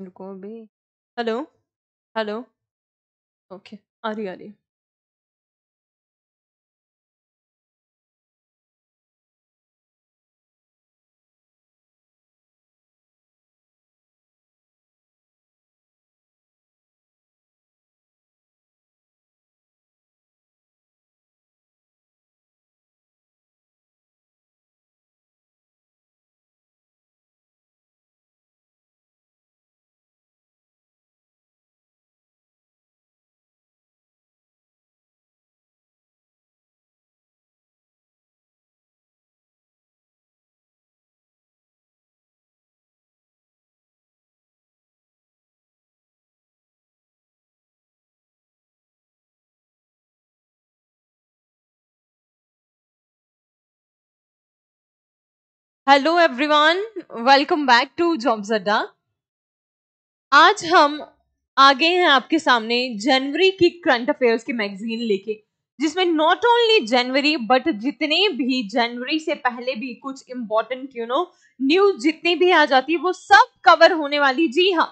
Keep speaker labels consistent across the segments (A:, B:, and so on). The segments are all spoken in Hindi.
A: उनको भी हेलो? हेलो? ओके, आ रही, आ रही।
B: Hello everyone welcome back to jobs Adda आज हम आगे हैं आपके सामने जनवरी की करंट अफेयर्स की मैगजीन लेके जिसमें नॉट ओनली जनवरी बट जितने भी जनवरी से पहले भी कुछ इम्पोर्टेंट यू नो न्यूज जितनी भी आ जाती है वो सब कवर होने वाली जी हाँ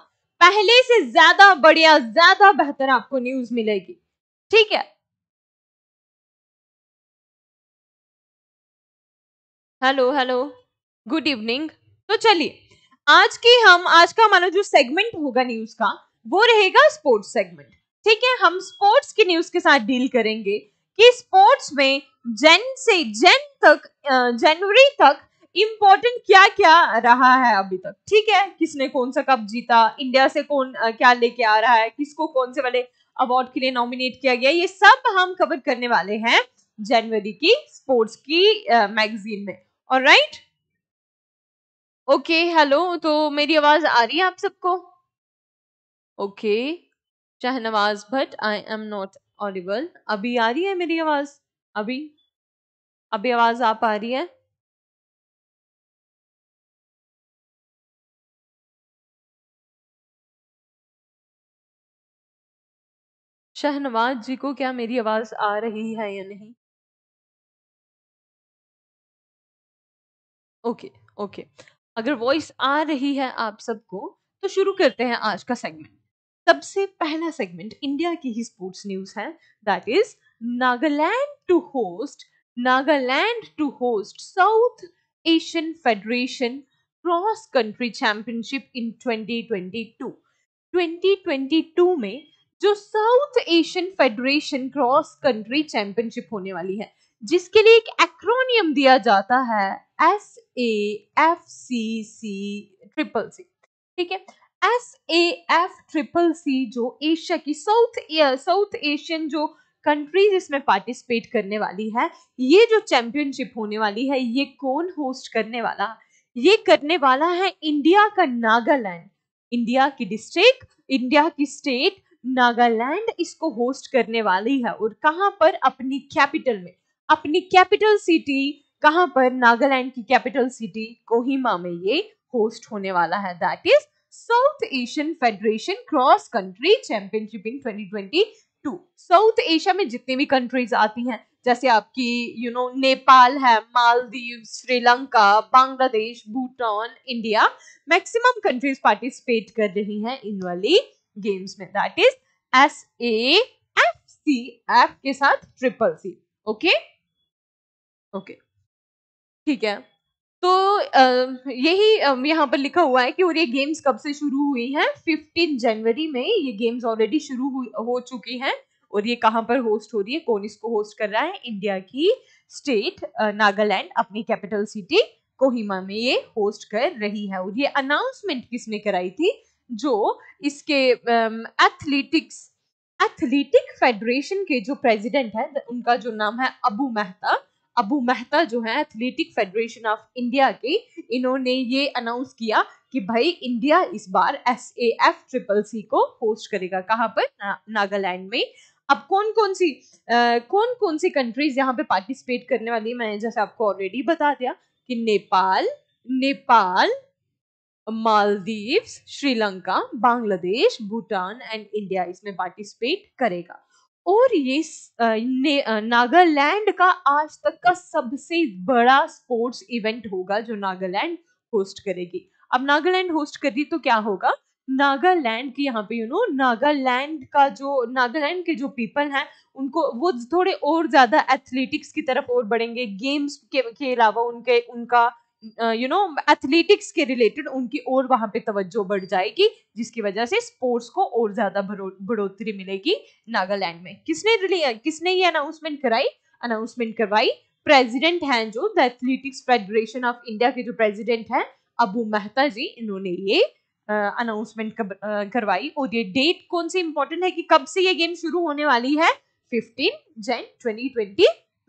B: पहले से ज्यादा बढ़िया ज्यादा बेहतर आपको न्यूज मिलेगी ठीक है हेलो हेलो गुड इवनिंग तो चलिए आज की हम आज का हमारा जो सेगमेंट होगा न्यूज का वो रहेगा स्पोर्ट्स सेगमेंट ठीक है हम स्पोर्ट्स की न्यूज के साथ डील करेंगे कि स्पोर्ट्स में जेन से जेन तक जनवरी तक इम्पोर्टेंट क्या क्या रहा है अभी तक ठीक है किसने कौन सा कप जीता इंडिया से कौन क्या लेके आ रहा है किसको कौन से वाले अवार्ड के लिए नॉमिनेट किया गया ये सब हम कवर करने वाले हैं जनवरी की स्पोर्ट्स की मैगजीन में और राइट ओके हेलो तो मेरी आवाज़ आ रही है आप सबको? Okay, Shahnawaz Bhatt I am not audible अभी आ रही है मेरी आवाज़? अभी? अभी आवाज़ आप आ रही है?
A: शहनवाज जी को क्या मेरी आवाज़ आ रही है या नहीं?
B: Okay, okay. अगर वॉइस आ रही है आप सबको तो शुरू करते हैं आज का सेगमेंट सबसे पहला सेगमेंट इंडिया की ही स्पोर्ट्स न्यूज है that is Nagaland to host Nagaland to host south Asian federation cross country championship in 2022 2022 में जो south Asian federation cross country championship होने वाली है जिसके लिए एक एक्रोनियम दिया जाता है S A F C C triple C ठीक है S A F triple C जो एशिया की साउथ साउथ एशियन जो कंट्रीज इसमें पार्टिसिपेट करने वाली है ये जो चैंपियनशिप होने वाली है ये कौन होस्ट करने वाला ये करने वाला है इंडिया का नागालैंड इंडिया की डिस्ट्रिक्ट इंडिया की स्टेट नागालैंड इसको होस्ट करने वाली है और कहां पर अपनी कैपिटल में अपनी कैपिटल सिटी कहाँ पर नागालैंड की कैपिटल सिटी कोहिमा में ये होस्ट होने वाला है that is south Asian federation cross country championship in 2022 south Asia में जितनी भी कंट्रीज आती हैं जैसे आपकी you you know know, Nepal है Maldives Sri Lanka Bangladesh Bhutan India maximum countries participate कर रही हैं इन वाली गेम्स में that is S A F C F के साथ triple C okay okay? Okay ठीक है तो यही यहाँ पर लिखा हुआ है कि और ये गेम्स कब से शुरू हुई हैं 15 जनवरी में ये गेम्स ऑलरेडी शुरू हो चुकी हैं और ये कहाँ पर होस्ट हो रही है कौन इसको होस्ट कर रहा है इंडिया की स्टेट नागालैंड अपनी कैपिटल सिटी कोहिमा में ये होस्ट कर रही है और ये अनाउंसमेंट किसने कराई थी जो इसके एथलीटिक्स एथलीटिक फेडरेशन के जो प्रेजिडेंट है उनका जो नाम है अबू मेहता अबू मेहता जो है एथलेटिक फेडरेशन ऑफ इंडिया के इन्होंने ये अनाउंस किया कि भाई इंडिया इस बार S A F triple C को होस्ट करेगा कहाँ पर ना, नागालैंड में अब कौन कौन सी आ, कौन कौन सी कंट्रीज यहाँ पे पार्टिसिपेट करने वाली मैंने जैसे आपको ऑलरेडी बता दिया कि नेपाल नेपाल मालदीव्स श्रीलंका बांग्लादेश भूटान एंड इंडिया इसमें पार्टिसिपेट करेगा और ये नागालैंड का आज तक का सबसे बड़ा स्पोर्ट्स इवेंट होगा जो नागालैंड होस्ट करेगी अब नागालैंड होस्ट करी तो क्या होगा नागालैंड की यहाँ पे यू नो नागालैंड का जो नागालैंड के जो पीपल हैं उनको वो थोड़े और ज़्यादा एथलेटिक्स की तरफ और बढ़ेंगे गेम्स के के अलावा उनके उनका यू नो एथलेटिक्स के रिलेटेड उनकी और वहां पे तवज्जो बढ़ जाएगी जिसकी वजह से स्पोर्ट्स को और ज़्यादा बढ़ोतरी मिलेगी नागालैंड में किसने किसने ये अनाउंसमेंट कराई अनाउंसमेंट करवाई प्रेसिडेंट हैं जो the athletics federation of India के जो प्रेसिडेंट हैं अबू मेहता जी इन्होंने ये अनाउंसमेंट करवाई और ये डेट कौन सी इंपॉर्टेंट है कि कब से ये गेम शुरू होने वाली है फिफ्टीन जैन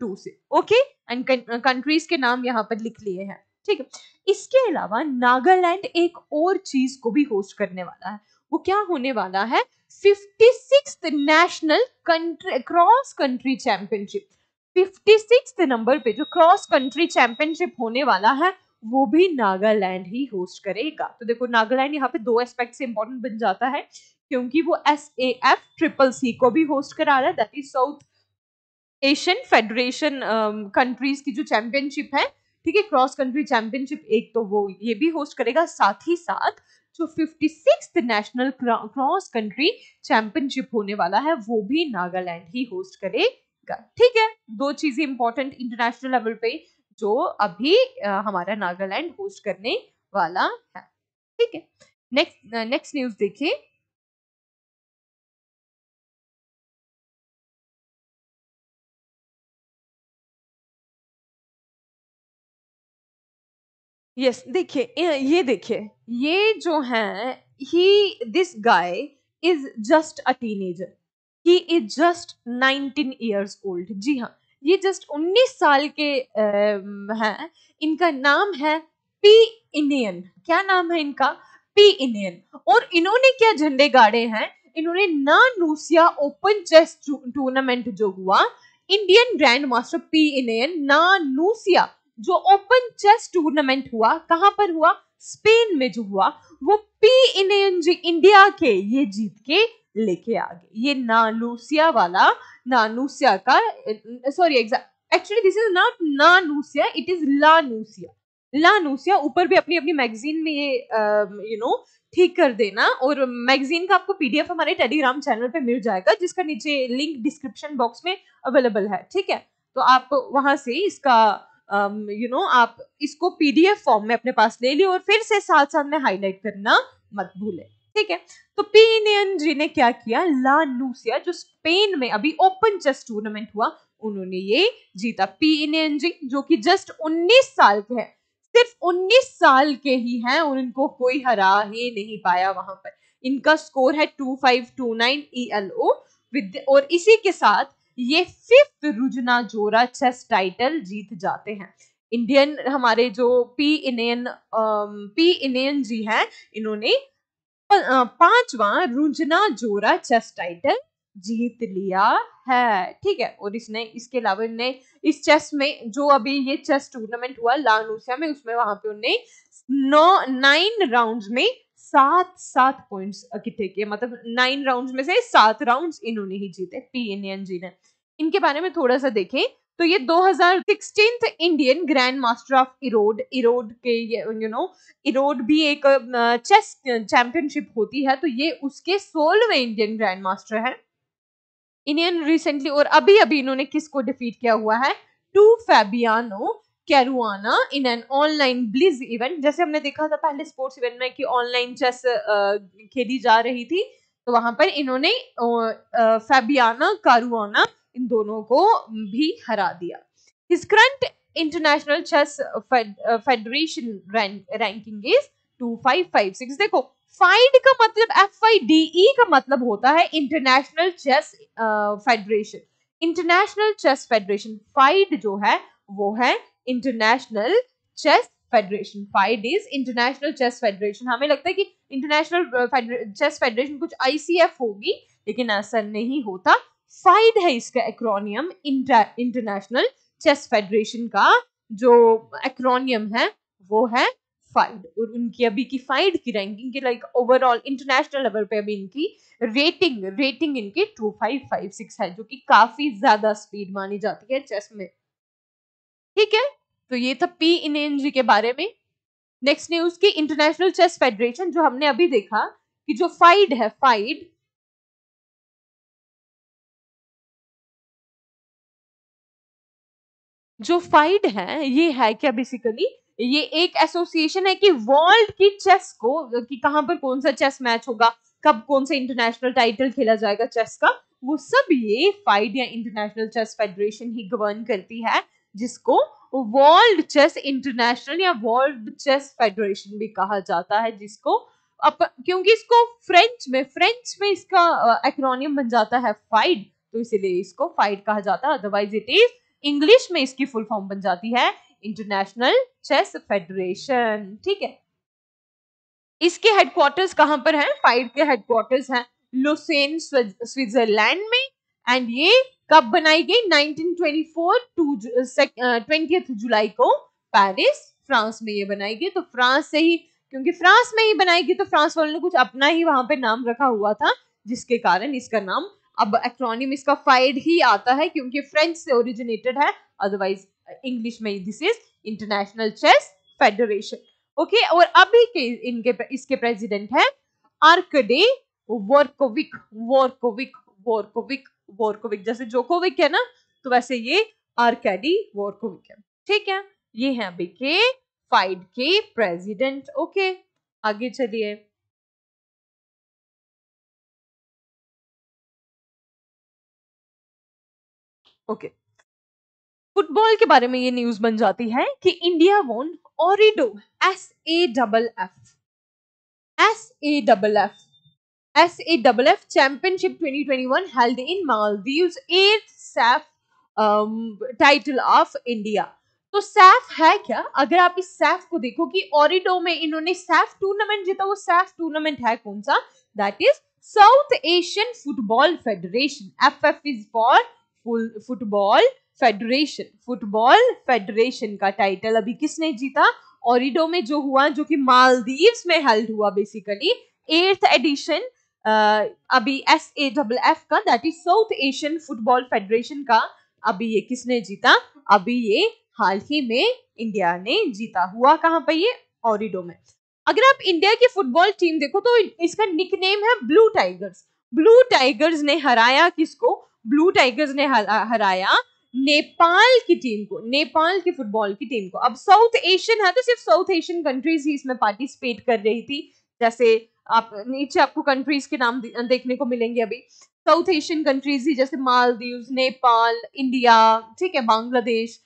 B: टू से ओके एंड कंट्रीज के नाम यहाँ पर लिख लिए हैं ठीक है इसके अलावा नागालैंड एक और चीज को भी होस्ट करने वाला है वो क्या होने वाला है fifty six national country cross country championship fifty six number पे जो क्रॉस कंट्री चैंपियनशिप होने वाला है वो भी नागालैंड ही होस्ट करेगा तो देखो नागालैंड यहाँ पे दो एस्पेक्ट से इंपॉर्टेंट बन जाता है क्योंकि वो S A F triple C को भी होस्ट करा रहा है that is south Asian federation countries की जो चैंपियनशिप है ठीक है क्रॉस कंट्री चैंपियनशिप एक तो वो ये भी होस्ट करेगा साथ ही साथ जो fifty six national cross country championship होने वाला है वो भी नागालैंड ही होस्ट करेगा ठीक है दो चीजें इंपॉर्टेंट इंटरनेशनल लेवल पे जो अभी आ, हमारा नागालैंड होस्ट करने वाला है ठीक है नेक्स्ट
A: नेक्स्ट न्यूज देखिए
B: यस देखिए ये देखिए ये जो है ही this guy is just a teenager he is just nineteen years old जी हाँ ये जस्ट उन्नीस साल के हैं इनका नाम है पी इनियन क्या नाम है इनका पी इनियन और इन्होंने क्या झंडे गाड़े हैं इन्होंने ना नूसिया ओपन चेस टूर्नामेंट जो हुआ Indian grand master P Iniyan ना नूसिया जो ओपन चेस टूर्नामेंट हुआ कहां पर हुआ स्पेन में जो हुआ वो पी इन इंडिया के ये जीत के लेके आ गए ये नानूसिया वाला नानूसिया का sorry actually this is not Nanusiya it is Lanusiya Lanusiya ऊपर भी अपनी अपनी मैगजीन में ये यू um, नो ठीक कर देना और मैगजीन का आपको पीडीएफ हमारे टेलीग्राम चैनल पे मिल जाएगा जिसका नीचे लिंक डिस्क्रिप्शन बॉक्स में अवेलेबल है ठीक है तो आप वहां से इसका यू um, नो आप इसको पीडीएफ फॉर्म में अपने पास ले लिए और फिर से साथ साथ में हाईलाइट करना मत भूले ठीक है तो पीनियन जी ने क्या किया ला नूसिया जो स्पेन में अभी ओपन चेस टूर्नामेंट हुआ उन्होंने ये जीता पीनियन जी जो कि जस्ट 19 साल के हैं सिर्फ 19 साल के ही हैं और उनको कोई हरा ही नहीं पाया वहां पर इनका स्कोर है 2529 ईएलओ विद और इसी के साथ ये fifth Rujna Zora chess title जीत जाते हैं इंडियन हमारे जो पी इनेन पी इनेन जी हैं इन्होंने पांचवा रुजना जोरा चेस टाइटल जीत लिया है ठीक है और इसने इसके अलावा इनने इस चेस में जो अभी ये चेस टूर्नामेंट हुआ लानूसिया में उसमें वहां पे उनने नौ नाइन राउंड्स में सात सात पॉइंट्स इकट्ठे किए मतलब नाइन राउंड्स में से सात राउंड्स इन्होंने ही जीते पी इंडियन जी ने इनके बारे में थोड़ा सा देखें तो ये 2016th Indian grand master of Erode Erode के यू नो इरोड भी एक चेस चैंपियनशिप होती है तो ये उसके सोलवे इंडियन ग्रैंड मास्टर है इंडियन रिसेंटली और अभी अभी इन्होंने किसको डिफीट किया हुआ है to Fabiano Caruana in an online blitz event जैसे हमने देखा था पहले स्पोर्ट्स इवेंट में कि ऑनलाइन चेस खेली जा रही थी तो वहां पर इन्होंने फैबियाना कारुआना इन दोनों को भी हरा दिया current international chess federation ranking is two five five six देखो फाइड का मतलब एफ आई डी ई का मतलब होता है international chess federation international chess federation FIDE जो है वो है international chess federation FIDE is international chess federation हमें लगता है कि इंटरनेशनल चेस फेडरेशन कुछ आईसीएफ होगी लेकिन ऐसा नहीं होता फाइड है इसका एक्रोनियम इंटरनेशनल चेस फेडरेशन का जो एक्रोनियम है वो है फाइड और उनकी अभी की फाइड की रैंकिंग की लाइक ओवरऑल इंटरनेशनल लेवल पे अभी इनकी रेटिंग रेटिंग इनकी टू फाइव फाइव सिक्स है जो कि काफी ज्यादा स्पीड मानी जाती है चेस में ठीक है तो ये था पी एन जी के बारे में नेक्स्ट न्यूज की इंटरनेशनल चेस फेडरेशन जो हमने अभी देखा
A: कि जो फाइड है फाइड जो फाइड है ये है क्या
B: बेसिकली ये एक एसोसिएशन है कि वर्ल्ड की चेस को कि कहां पर कौन सा चेस मैच होगा कब कौन सा इंटरनेशनल टाइटल खेला जाएगा चेस का वो सब ये फाइड या इंटरनेशनल चेस फेडरेशन ही गवर्न करती है जिसको वर्ल्ड चेस इंटरनेशनल या वर्ल्ड चेस फेडरेशन भी कहा जाता है जिसको अप, क्योंकि इसको फ्रेंच में फ्रेंच में इसका एक्रोनियम बन जाता है फाइड तो इसीलिए इसको फाइड कहा जाता है अदरवाइज इट इज इंग्लिश में इसकी फुल फॉर्म बन जाती है इंटरनेशनल चेस फेडरेशन ठीक है इसके हेडक्वार्टर्स कहां पर हैं फाइड के हेडक्वार्टर्स हैं लुसेन स्विट्जरलैंड में एंड ये कब बनाई गई 1924 ट्वेंटी ट्वेंटी जुलाई को पेरिस फ्रांस में ये बनाई गई तो फ्रांस से ही क्योंकि फ्रांस में ही बनाई गई तो फ्रांस वालों ने कुछ अपना ही वहां पे नाम रखा हुआ था जिसके कारण इसका नाम अब एक्ट्रॉनिम इसका फाइड ही आता है क्योंकि फ्रेंच से ओरिजिनेटेड है अदरवाइज इंग्लिश में this is international chess federation okay और अभी के इनके इसके प्रेसिडेंट है आर्कडे वोरकोविक वोरकोविक वोरकोविक वोरकोविक जैसे जोकोविक है ना तो वैसे ये आर्कडी वोरकोविक है ठीक है ये है अभी के फाइड के प्रेसिडेंट ओके आगे चलिए
A: ओके फुटबॉल के बारे में ये न्यूज बन जाती है कि इंडिया
B: वोन ऑरिडो S A double F S A double F S A double F championship 2021 held in Maldives eight SAFF title of India तो सैफ है क्या अगर आप इस सैफ को देखो कि ऑरिडो में इन्होंने सैफ टूर्नामेंट जीता वो सैफ टूर्नामेंट है कौन सा that is south Asian football federation F F is for football federation football federation का टाइटल अभी किसने जीता ओरिडो में जो हुआ जो कि मालदीव्स में हेल्ड हुआ बेसिकली एट्थ एडिशन अभी एस ए डबल एफ का that is south Asian football federation का अभी ये किसने जीता अभी ये हाल ही में इंडिया ने जीता हुआ कहाँ पर ये ओरिडो में अगर आप इंडिया की फुटबॉल टीम देखो तो इसका निकनेम है ब्लू टाइगर्स ब्लू टाइगर्स ने हराया किसको ब्लू टाइगर्स ने हराया नेपाल की टीम को नेपाल की फुटबॉल की टीम को अब साउथ एशियन है तो सिर्फ साउथ एशियन कंट्रीज ही इसमें पार्टिसिपेट कर रही थी जैसे आप नीचे आपको कंट्रीज के नाम देखने को मिलेंगे अभी साउथ एशियन कंट्रीज ही जैसे मालदीव नेपाल इंडिया ठीक है बांग्लादेश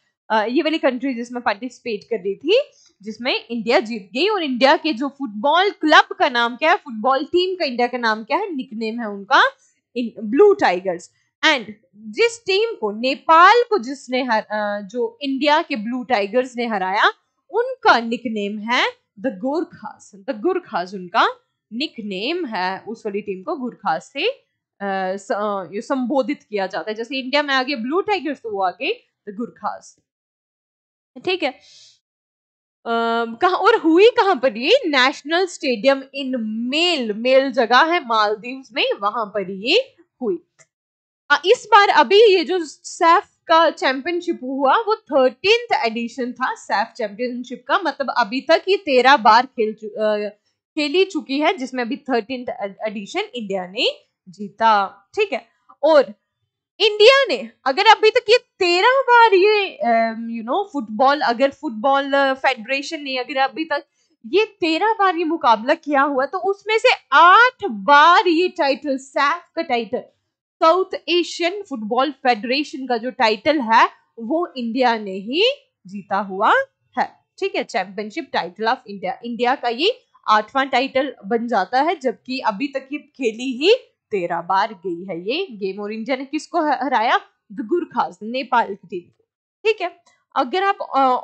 B: ये वाली कंट्रीज इसमें पार्टिसिपेट कर रही थी जिसमें इंडिया जीत गई और इंडिया के जो फुटबॉल क्लब का नाम क्या है फुटबॉल टीम का इंडिया का नाम क्या है निकनेम है उनका ब्लू टाइगर्स एंड जिस टीम को नेपाल को जिसने हर, जो इंडिया के ब्लू टाइगर्स ने हराया उनका निकनेम है द गुरखास द गुरखास उनका निकनेम है उस वाली टीम को गुरखास से संबोधित किया जाता है जैसे इंडिया में आगे ब्लू टाइगर्स तो वो आगे द गुरखास ठीक है कहा और हुई कहां पर ये national stadium in Male Male जगह है मालदीव्स में वहां पर ये हुई इस बार अभी ये जो सैफ का चैंपियनशिप हुआ वो थर्टीन एडिशन था सैफ चैंपियनशिप का मतलब अभी तक ये तेरह बार खेल चु, आ, खेली चुकी है जिसमें अभी थर्टीन एडिशन इंडिया ने जीता ठीक है और इंडिया ने अगर अभी तक ये तेरह बार ये यू नो फुटबॉल अगर फुटबॉल फेडरेशन ने अगर अभी तक ये तेरह बार ये मुकाबला किया हुआ तो उसमें से आठ बार ये टाइटल सैफ का title south Asian football federation का जो टाइटल है वो इंडिया ने ही जीता हुआ है ठीक है championship title of India India का ये आठवां टाइटल बन जाता है जबकि अभी तक ये खेली ही तेरह बार गई है ये गेम और इंडिया ने किसको हराया खास नेपाल की टीम को ठीक है अगर आप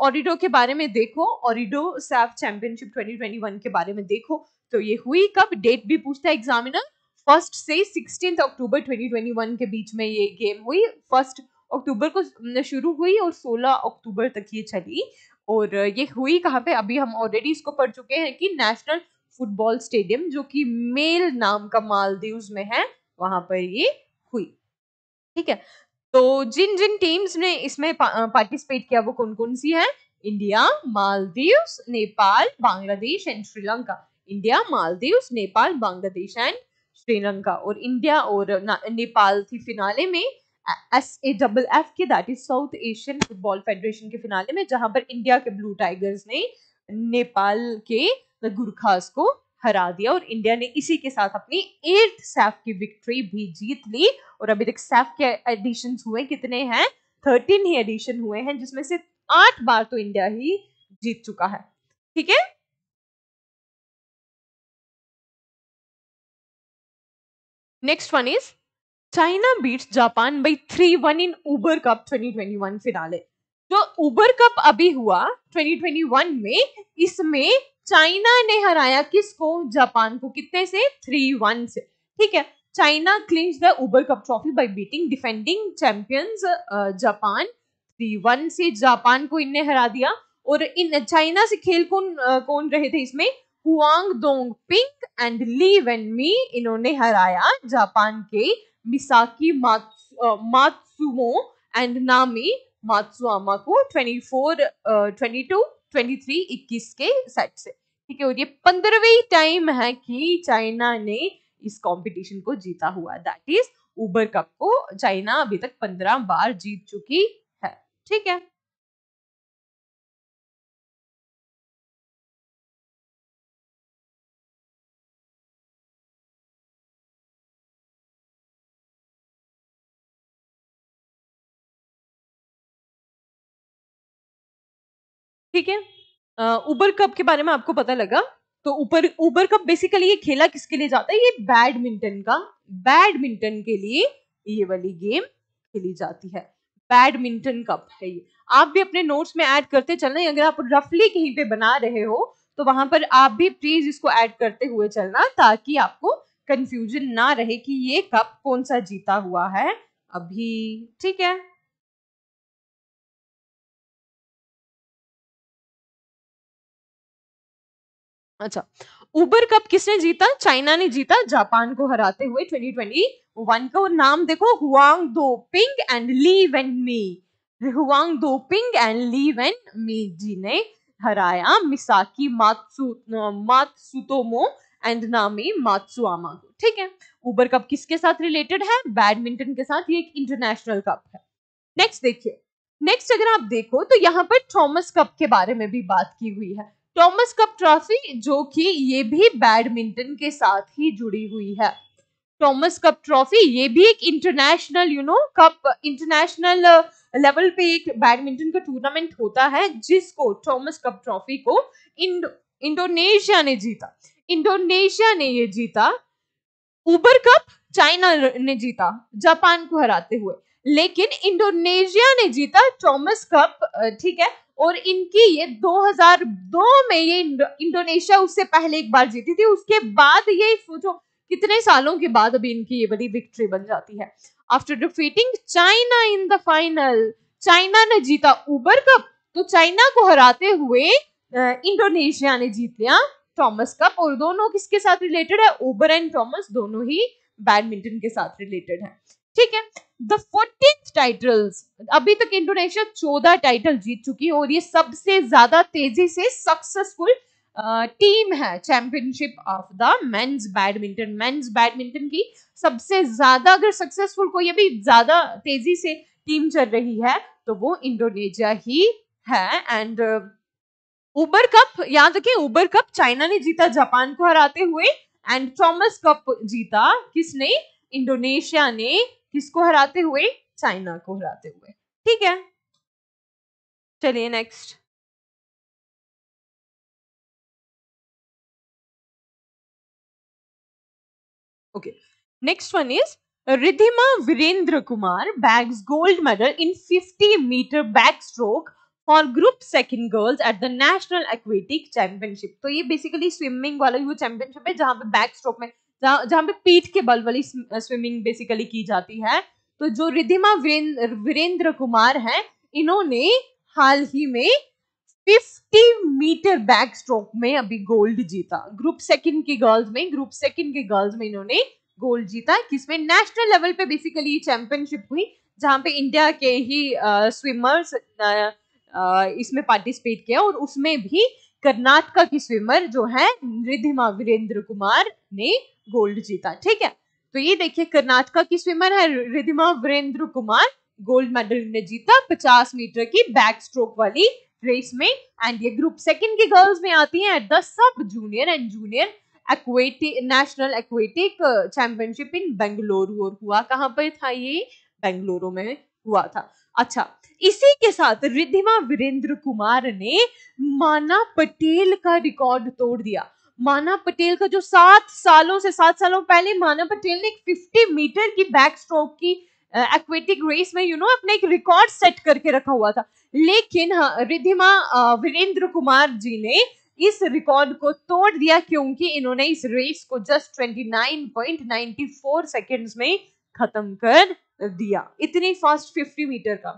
B: ऑरिडो के बारे में देखो ऑरिडो सैफ चैंपियनशिप 2021 के बारे में देखो तो ये हुई कब डेट भी पूछता है एग्जामिनर फर्स्ट से सिक्सटीन अक्टूबर 2021 के बीच में ये गेम हुई फर्स्ट अक्टूबर को शुरू हुई और 16 अक्टूबर तक ये चली और ये हुई कहाँ पे अभी हम ऑलरेडी इसको पढ़ चुके हैं कि नेशनल फुटबॉल स्टेडियम जो कि मेल नाम का मालदीव में है वहां पर ये हुई ठीक है तो जिन जिन टीम्स ने इसमें पार्टिसिपेट किया वो कौन कौन सी है India Maldives Nepal Bangladesh and Sri Lanka India Maldives Nepal Bangladesh and Sri Lanka और इंडिया और नेपाल थी फिनाले में एस ए डबल एफ के that is south Asian football federation के फिनाले में जहां पर इंडिया के ब्लू टाइगर्स ने नेपाल के गुरखास को हरा दिया और इंडिया ने इसी के साथ अपनी एट सैफ की विक्ट्री भी जीत ली और अभी तक सैफ के एडिशन हुए कितने हैं थर्टीन ही एडिशन हुए हैं जिसमें से आठ बार तो इंडिया ही
A: जीत चुका है ठीक है
B: Next one is China beats Japan by 3-1 in Uber Cup 2021 finale जो उबर कप अभी हुआ 2021 में इसमें चाइना ने हराया किसको जापान को कितने से थ्री वन से ठीक है China clinch the Uber cup trophy by beating defending champions Japan three one से जापान को इनने हरा दिया और इन चाइना से खेल कौन कौन रहे थे इसमें Huang Dong Ping and Li Wenmei इन्होंने हराया जापान के मिसाकी मात्सुमो एंड नामी मात्सुआमा को 24 22 23 21 के सेट से ठीक है और ये पंद्रहवीं टाइम है कि चाइना ने इस कंपटीशन को जीता हुआ दैट इज उबर कप को चाइना अभी तक पंद्रह बार जीत चुकी है ठीक है
A: ठीक है
B: उबर कप के बारे में आपको पता लगा तो ऊपर उबर कप बेसिकली ये खेला किसके लिए जाता है ये बैडमिंटन का बैडमिंटन के लिए ये वाली गेम खेली जाती है बैडमिंटन कप है ये आप भी अपने नोट्स में ऐड करते चलना अगर आप रफली कहीं पे बना रहे हो तो वहां पर आप भी प्लीज इसको ऐड करते हुए चलना ताकि आपको कंफ्यूजन ना रहे कि ये कप कौन सा जीता हुआ है अभी ठीक है अच्छा उबर कप किसने जीता चाइना ने जीता जापान को हराते हुए 2021 का नाम देखो Huang Dongping and Li Wenmei Huang Dongping and Li Wenmei ji ने हराया मिसाकी मात्सु एंड नामी मातुआमा को ठीक है उबर कप किसके साथ रिलेटेड है बैडमिंटन के साथ ये एक इंटरनेशनल कप है नेक्स्ट देखिए नेक्स्ट अगर आप देखो तो यहाँ पर थॉमस कप के बारे में भी बात की हुई है टॉमस कप ट्रॉफी जो कि ये भी बैडमिंटन के साथ ही जुड़ी हुई है टॉमस कप ट्रॉफी ये भी एक international you know cup international level पे एक बैडमिंटन का टूर्नामेंट होता है जिसको टॉमस कप ट्रॉफी को इंडो इंडोनेशिया ने जीता इंडोनेशिया ने ये जीता उबर कप चाइना ने जीता जापान को हराते हुए लेकिन इंडोनेशिया ने जीता थॉमस कप ठीक है और इनकी ये 2002 में ये इंडोनेशिया उससे पहले एक बार जीती थी उसके बाद ये सोचो कितने सालों के बाद अभी इनकी ये बड़ी विक्ट्री बन जाती है after defeating China in the final China ने जीता उबर कप तो चाइना को हराते हुए इंडोनेशिया ने जीत लिया थॉमस कप और दोनों किसके साथ रिलेटेड है उबर एंड थॉमस दोनों ही बैडमिंटन के साथ रिलेटेड है ठीक है द फोर्टीन टाइटल्स अभी तक इंडोनेशिया चौदह टाइटल जीत चुकी है और ये सबसे ज्यादा तेजी से सक्सेसफुल टीम है championship of the men's badminton men's badminton की सबसे ज्यादा अगर सक्सेसफुल कोई अभी ज्यादा तेजी से टीम चल रही है तो वो इंडोनेशिया ही है एंड उबर कप याद रखें उबर कप चाइना ने जीता जापान को हराते हुए एंड थॉमस कप जीता किसने इंडोनेशिया ने किसको हराते हुए चाइना को हराते हुए ठीक है चलिए next okay next one is Ridhima Virendra Kumar bags gold medal in 50 backstroke for group second girls at the national aquatic championship तो ये बेसिकली स्विमिंग वाला वो चैंपियनशिप है जहां पे बैक स्ट्रोक में जहाँ पे पीठ के बल वाली स्विमिंग बेसिकली की जाती है तो जो रिधिमा वीरेंद्र कुमार हैं इन्होंने हाल ही में 50 मीटर बैक स्ट्रोक में अभी गोल्ड जीता ग्रुप सेकंड के गर्ल्स में ग्रुप सेकंड के गर्ल्स में इन्होंने गोल्ड जीता जिसमें नेशनल लेवल पे बेसिकली चैंपियनशिप हुई जहाँ पे इंडिया के ही स्विमर्स इसमें पार्टिसिपेट किया और उसमें भी कर्नाटका की स्विमर जो है रिधिमा वीरेंद्र कुमार ने गोल्ड जीता ठीक है तो ये देखिए कर्नाटका की स्विमर है रिधिमा वीरेंद्र कुमार गोल्ड मेडल ने जीता 50 मीटर की बैक स्ट्रोक वाली रेस में एंड ये ग्रुप सेकंड की गर्ल्स में आती हैं the sub junior and junior aquatic national aquatic championship in Bengaluru और हुआ कहाँ पर था ये बेंगलुरु में हुआ था अच्छा इसी के साथ रिधिमा वीरेंद्र कुमार ने माना पटेल का रिकॉर्ड तोड़ दिया माना पटेल का जो सात सालों से सात सालों पहले माना पटेल ने एक 50 मीटर की बैक स्ट्रोक की एक्वेटिक रेस में यू नो अपने एक रिकॉर्ड सेट करके रखा हुआ था लेकिन हाँ, रिधिमा वीरेंद्र कुमार जी ने इस रिकॉर्ड को तोड़ दिया क्योंकि इन्होंने इस रेस को जस्ट 29.94 सेकंड्स में खत्म कर दिया इतनी फास्ट 50 मीटर का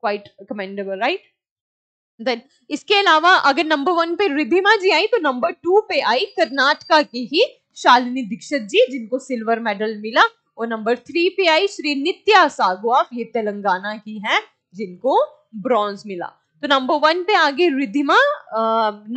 B: क्वाइट कमेंडेबल राइट देन इसके अलावा अगर नंबर वन पे रिधिमा जी आई तो नंबर टू पे आई कर्नाटका की ही शालिनी दीक्षित जी जिनको सिल्वर मेडल मिला और नंबर थ्री पे आई श्री नित्या सागवाफ ये तेलंगाना की है जिनको ब्रॉन्ज मिला तो नंबर वन पे आगे रिधिमा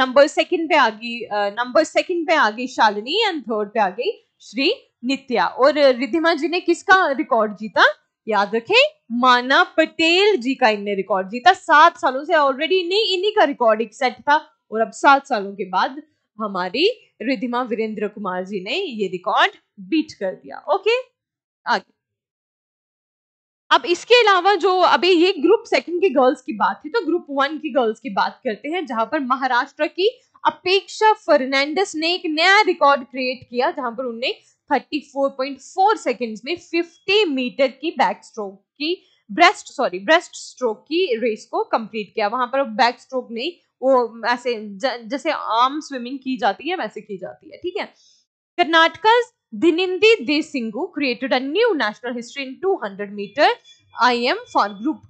B: नंबर सेकंड पे आ गई नंबर सेकंड पे आ गई शालिनी एंड थर्ड पे आ गई श्री नित्या और रिधिमा जी ने किसका रिकॉर्ड जीता याद रखें माना पटेल जी का इनने रिकॉर्ड जीता सात सालों से ऑलरेडी इन्हीं इन्हीं का रिकॉर्ड एक सेट था और अब सात सालों के बाद हमारी रिधिमा वीरेंद्र कुमार जी ने ये रिकॉर्ड बीट कर दिया ओके आगे अब इसके अलावा जो अभी ये ग्रुप सेकंड की गर्ल्स की बात थी तो ग्रुप वन की गर्ल्स की बात करते हैं जहां पर महाराष्ट्र की अपेक्षा फर्नांडिस ने एक नया रिकॉर्ड क्रिएट किया जहां पर उन्हें 34.4 सेकंड्स में 50 मीटर की बैक स्ट्रोक की ब्रेस्ट सॉरी ब्रेस्ट स्ट्रोक की रेस को कंप्लीट किया वहां पर बैक स्ट्रोक नहीं वो ऐसे ज, जैसे आम स्विमिंग की जाती है वैसे की जाती है ठीक है Karnataka Dhinidhi Desinghu created a new national history in 200 metre I M for group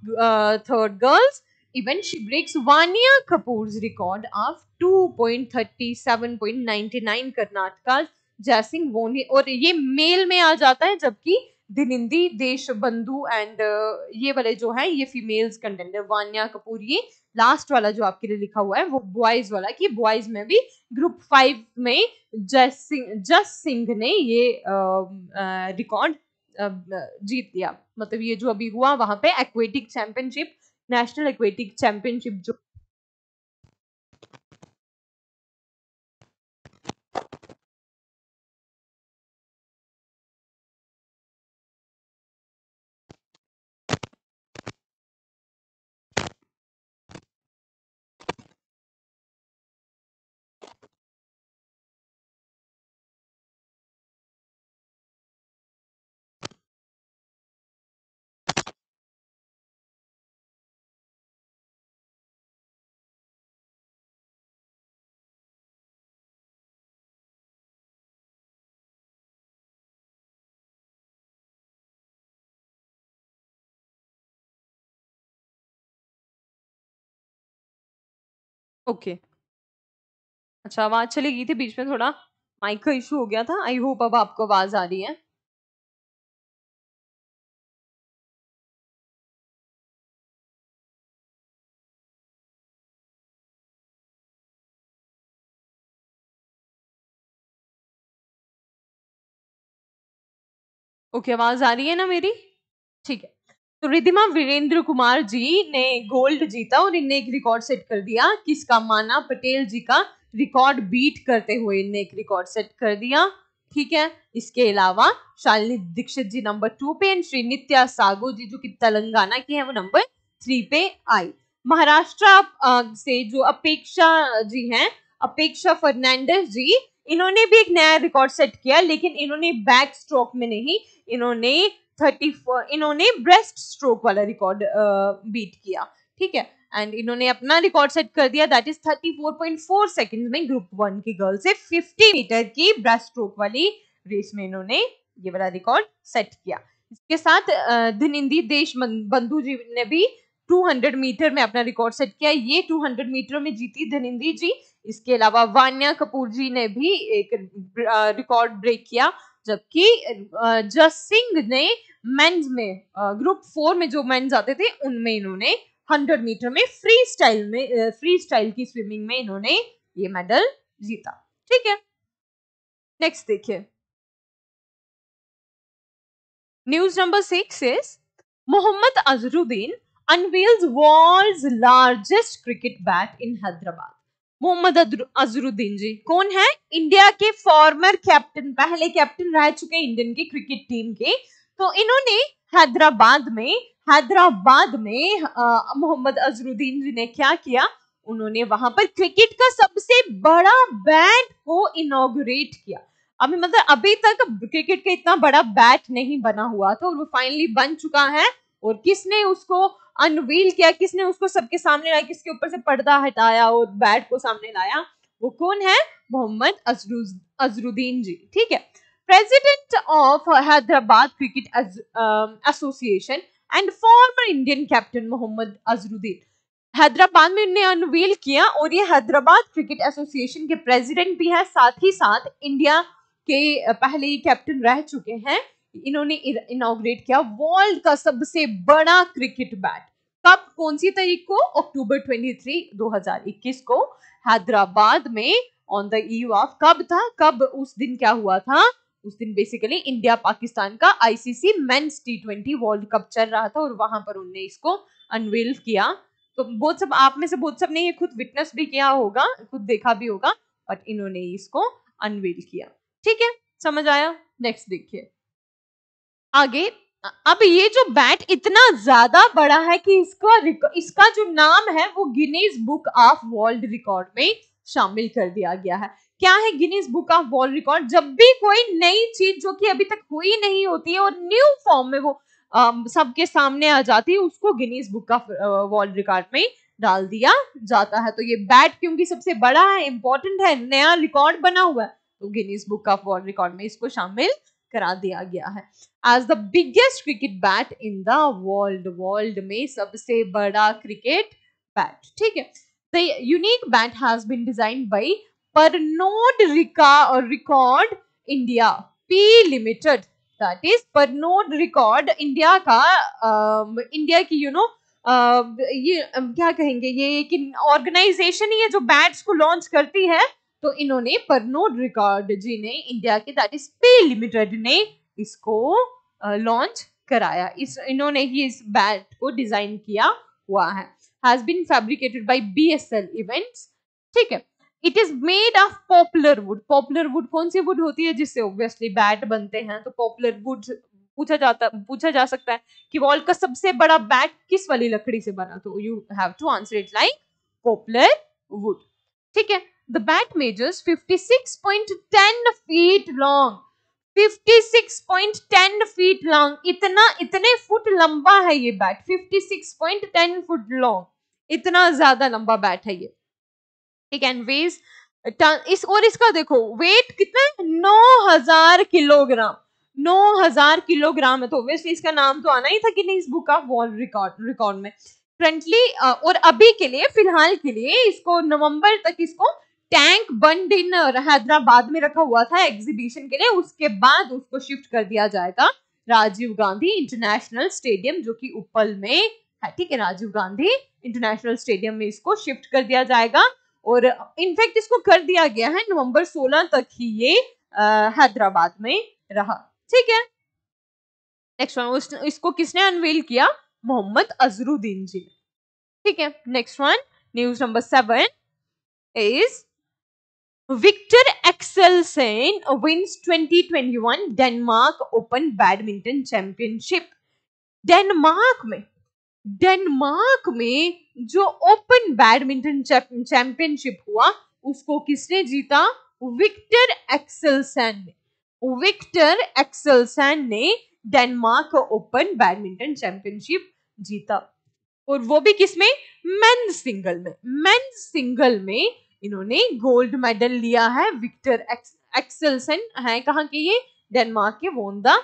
B: third girls even she breaks Vania Kapoor record of two point thirty seven point ninety nine Karnataka Jaisingh वोनी और ये मेल में आ जाता है जबकि दिनिंदी देश बंधु एंड uh, ये वाले जो है ये फीमेल्स कंटेंडर वान्या कपूर ये लास्ट वाला जो आपके लिए लिखा हुआ है वो बॉयज वाला कि बॉयज में भी ग्रुप फाइव में जस सिंह जस सिंह ने ये रिकॉर्ड um, uh, uh, जीत लिया मतलब ये जो अभी हुआ वहां पे aquatic championship national aquatic championship जो
A: ओके अच्छा आवाज़ चली गई थी बीच में थोड़ा माइक का इशू हो गया था आई होप अब आपको आवाज़ आ रही है
B: ओके okay, आवाज़ आ रही है ना मेरी ठीक है तो रिधिमा वीरेंद्र कुमार जी ने गोल्ड जीता और इनने एक रिकॉर्ड सेट कर दिया किसका माना पटेल जी का रिकॉर्ड बीट करते हुए इनने एक रिकॉर्ड सेट कर दिया ठीक है इसके अलावा शालिनी दीक्षित जी नंबर टू पे एंड श्री नित्या सागो जी जो कि तेलंगाना की है वो नंबर थ्री पे आई महाराष्ट्र से जो अपेक्षा जी हैं अपेक्षा फर्नांडस जी इन्होंने भी एक नया रिकॉर्ड सेट किया लेकिन इन्होंने बैक स्ट्रोक में नहीं इन्होंने थर्टी इन्होंने ब्रेस्ट स्ट्रोक वाला रिकॉर्ड बीट किया ठीक है एंड इन्होंने अपना रिकॉर्ड सेट कर दिया दैट इज 34.4 सेकंड में ग्रुप वन की गर्ल से 50 मीटर की ब्रेस्ट स्ट्रोक वाली रेस में इन्होंने ये वाला रिकॉर्ड सेट किया इसके साथ धनिंदी देश बंधु जी ने भी 200 मीटर में अपना रिकॉर्ड सेट किया ये 200 मीटर में जीती धनिंदी जी इसके अलावा वान्या कपूर जी ने भी एक रिकॉर्ड ब्रेक किया जबकि जस सिंह ने मेंस में ग्रुप फोर में जो मेंस आते थे उनमें इन्होंने हंड्रेड मीटर में फ्री स्टाइल में फ्री स्टाइल की स्विमिंग में इन्होंने ये मेडल जीता ठीक है नेक्स्ट देखिए news number six is Mohammad Azharuddin unveils world largest cricket bat in Hyderabad Mohammad Azharuddin ji कौन है इंडिया के फॉर्मर कैप्टन पहले कैप्टन रह चुके इंडियन की क्रिकेट टीम के तो इन्होंने हैदराबाद में हैदराबाद में मोहम्मद अजरुद्दीन जी ने क्या किया उन्होंने वहां पर क्रिकेट का सबसे बड़ा बैट को इनोग्रेट किया अभी मतलब अभी तक क्रिकेट का इतना बड़ा बैट नहीं बना हुआ था और वो फाइनली बन चुका है और किसने उसको अनवील किया किसने उसको सबके सामने लाया किसके ऊपर से पर्दा हटाया और बैट को सामने लाया वो कौन है मोहम्मद अजरुज अजरुद्दीन जी ठीक है president of Hyderabad cricket association and former Indian captain Mohammad Azharuddin Hyderabad में इन्हें अनवील किया और ये हैदराबाद क्रिकेट एसोसिएशन के प्रेसिडेंट भी है साथ ही साथ इंडिया के पहले ही कैप्टन रह चुके हैं इन्होंने इनाग्रेट किया वर्ल्ड का सबसे बड़ा क्रिकेट बैट कब कौन सी तारीख को अक्टूबर 23 2021 को हैदराबाद में ऑन द ईव ऑफ कब था कब उस दिन क्या हुआ था उस दिन बेसिकली इंडिया पाकिस्तान का ICC men's T twenty world cup चल रहा था और वहां पर उनने इसको अनवेल किया तो बहुत सब आप में से बहुत सब ने ये खुद विटनेस भी किया होगा खुद देखा भी होगा बट इन्होंने इसको अनवेल किया ठीक है समझ आया नेक्स्ट देखिए आगे अब ये जो बैट इतना ज्यादा बड़ा है कि इसका इसका जो नाम है वो Guinness book of world record में शामिल कर दिया गया है क्या है Guinness book of world record जब भी कोई नई चीज जो कि अभी तक हुई नहीं होती है और न्यू फॉर्म में वो सबके सामने आ जाती है उसको Guinness book of world record में डाल दिया जाता है तो ये बैट क्योंकि सबसे बड़ा है इंपॉर्टेंट है नया रिकॉर्ड बना हुआ है तो Guinness book of world record में इसको शामिल करा दिया गया है as the biggest cricket bat in the world world में सबसे बड़ा क्रिकेट बैट ठीक है the unique bat has been design by Pernod रिका Ricard India P limited that is Pernod Ricard India का इंडिया um, की यू नो um, ये um, क्या कहेंगे ये एक ऑर्गेनाइजेशन ही है जो बैट्स को लॉन्च करती है तो इन्होंने परनोड रिकॉर्ड जी ने इंडिया के दैट इज पी लिमिटेड ने इसको लॉन्च कराया इस इन्होंने ही इस बैट को डिजाइन किया हुआ है has been fabricated by BSL events ठीक है it is made of poplar wood poplar wood कौन सी वुड होती है जिससे ऑब्वियसली बैट बनते हैं तो पॉपुलर वुड पूछा जाता पूछा जा सकता है कि वॉल का सबसे बड़ा बैट किस वाली लकड़ी से बना तो you have to answer it like poplar wood ठीक है the bat measures 56.10 feet long 56.10 feet long इतना इतने फुट लंबा है ये बैट 56.10 फुट लॉन्ग इतना ज्यादा लंबा बैट है ये ठीक है वेज इस और इसका देखो वेट कितना है नौ हजार किलोग्राम 9000 किलोग्राम है तो ऑब्वियसली इसका नाम तो आना ही था कि नहीं इस बुक का वॉल रिकॉर्ड रिकॉर्ड में करंटली और अभी के लिए फिलहाल के लिए इसको नवंबर तक इसको टैंक बंड इन हैदराबाद में रखा हुआ था एग्जीबिशन के लिए उसके बाद उसको शिफ्ट कर दिया जाएगा राजीव गांधी इंटरनेशनल स्टेडियम जो कि उपल में है ठीक है राजीव गांधी इंटरनेशनल स्टेडियम में इसको शिफ्ट कर दिया जाएगा और इनफैक्ट इसको कर दिया गया है नवंबर 16 तक ही ये हैदराबाद में रहा ठीक है नेक्स्ट वन इसको किसने अनवेल किया मोहम्मद अजरुद्दीन जी ठीक है next one news number seven is Victor Axelsen wins 2021 Denmark open badminton championship Denmark में डेनमार्क में जो ओपन बैडमिंटन चैंपियनशिप हुआ उसको किसने जीता विक्टर एक्सेलसन ने विक्टर एक्सेलसन ने डेनमार्क ओपन बैडमिंटन चैंपियनशिप जीता और वो भी किसमें मेन सिंगल में मेन सिंगल में इन्होंने गोल्ड मेडल लिया है विक्टर एक्सेलसन है कहाँ के ये डेनमार्क के वोन द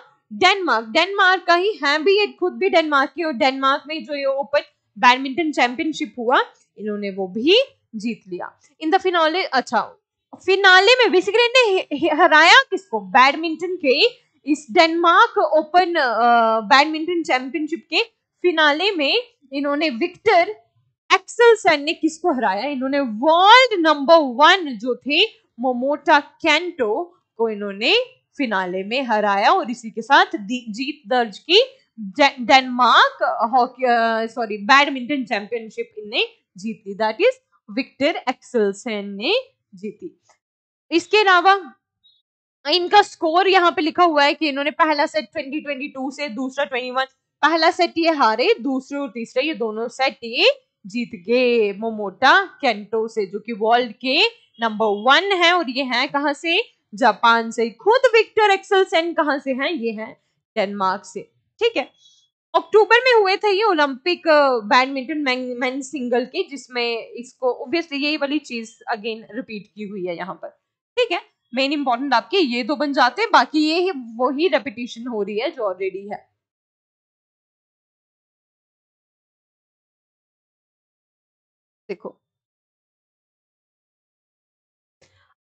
B: डेनमार्क डेनमार्क का ही है भी ये खुद भी डेनमार्क के और डेनमार्क में जो ये ओपन बैडमिंटन चैंपियनशिप हुआ इन्होंने वो भी जीत लिया इन द फिनाले अच्छा फिनाले में बेसिकली ने हराया किसको बैडमिंटन के इस डेनमार्क ओपन बैडमिंटन चैंपियनशिप के फिनाले में इन्होंने विक्टर एक्सल सैन ने किसको हराया इन्होंने वर्ल्ड नंबर वन जो थे मोमोटा कैंटो को इन्होंने फिनाले में हराया और इसी के साथ जीत दर्ज की Denmark hockey sorry badminton championship जीत जीती दैट इज विक्टर एक्सलसेन ने जीती इसके अलावा इनका स्कोर यहाँ पे लिखा हुआ है कि इन्होंने पहला सेट 2022 से दूसरा 21 पहला सेट ये हारे दूसरे और तीसरे ये दोनों सेट ये जीत गए मोमोटा कैंटो से जो कि वर्ल्ड के नंबर वन है और ये है कहाँ से जापान से खुद विक्टर सेन कहाँ से हैं ये है डेनमार्क से ठीक है अक्टूबर में हुए थे ये ओलंपिक बैडमिंटन मैन सिंगल के जिसमें इसको ऑब्वियसली यही वाली चीज अगेन रिपीट की हुई है यहाँ पर ठीक है मेन इंपॉर्टेंट आपके ये दो बन जाते हैं बाकी ये
A: वही रेपिटेशन हो रही है जो ऑलरेडी है देखो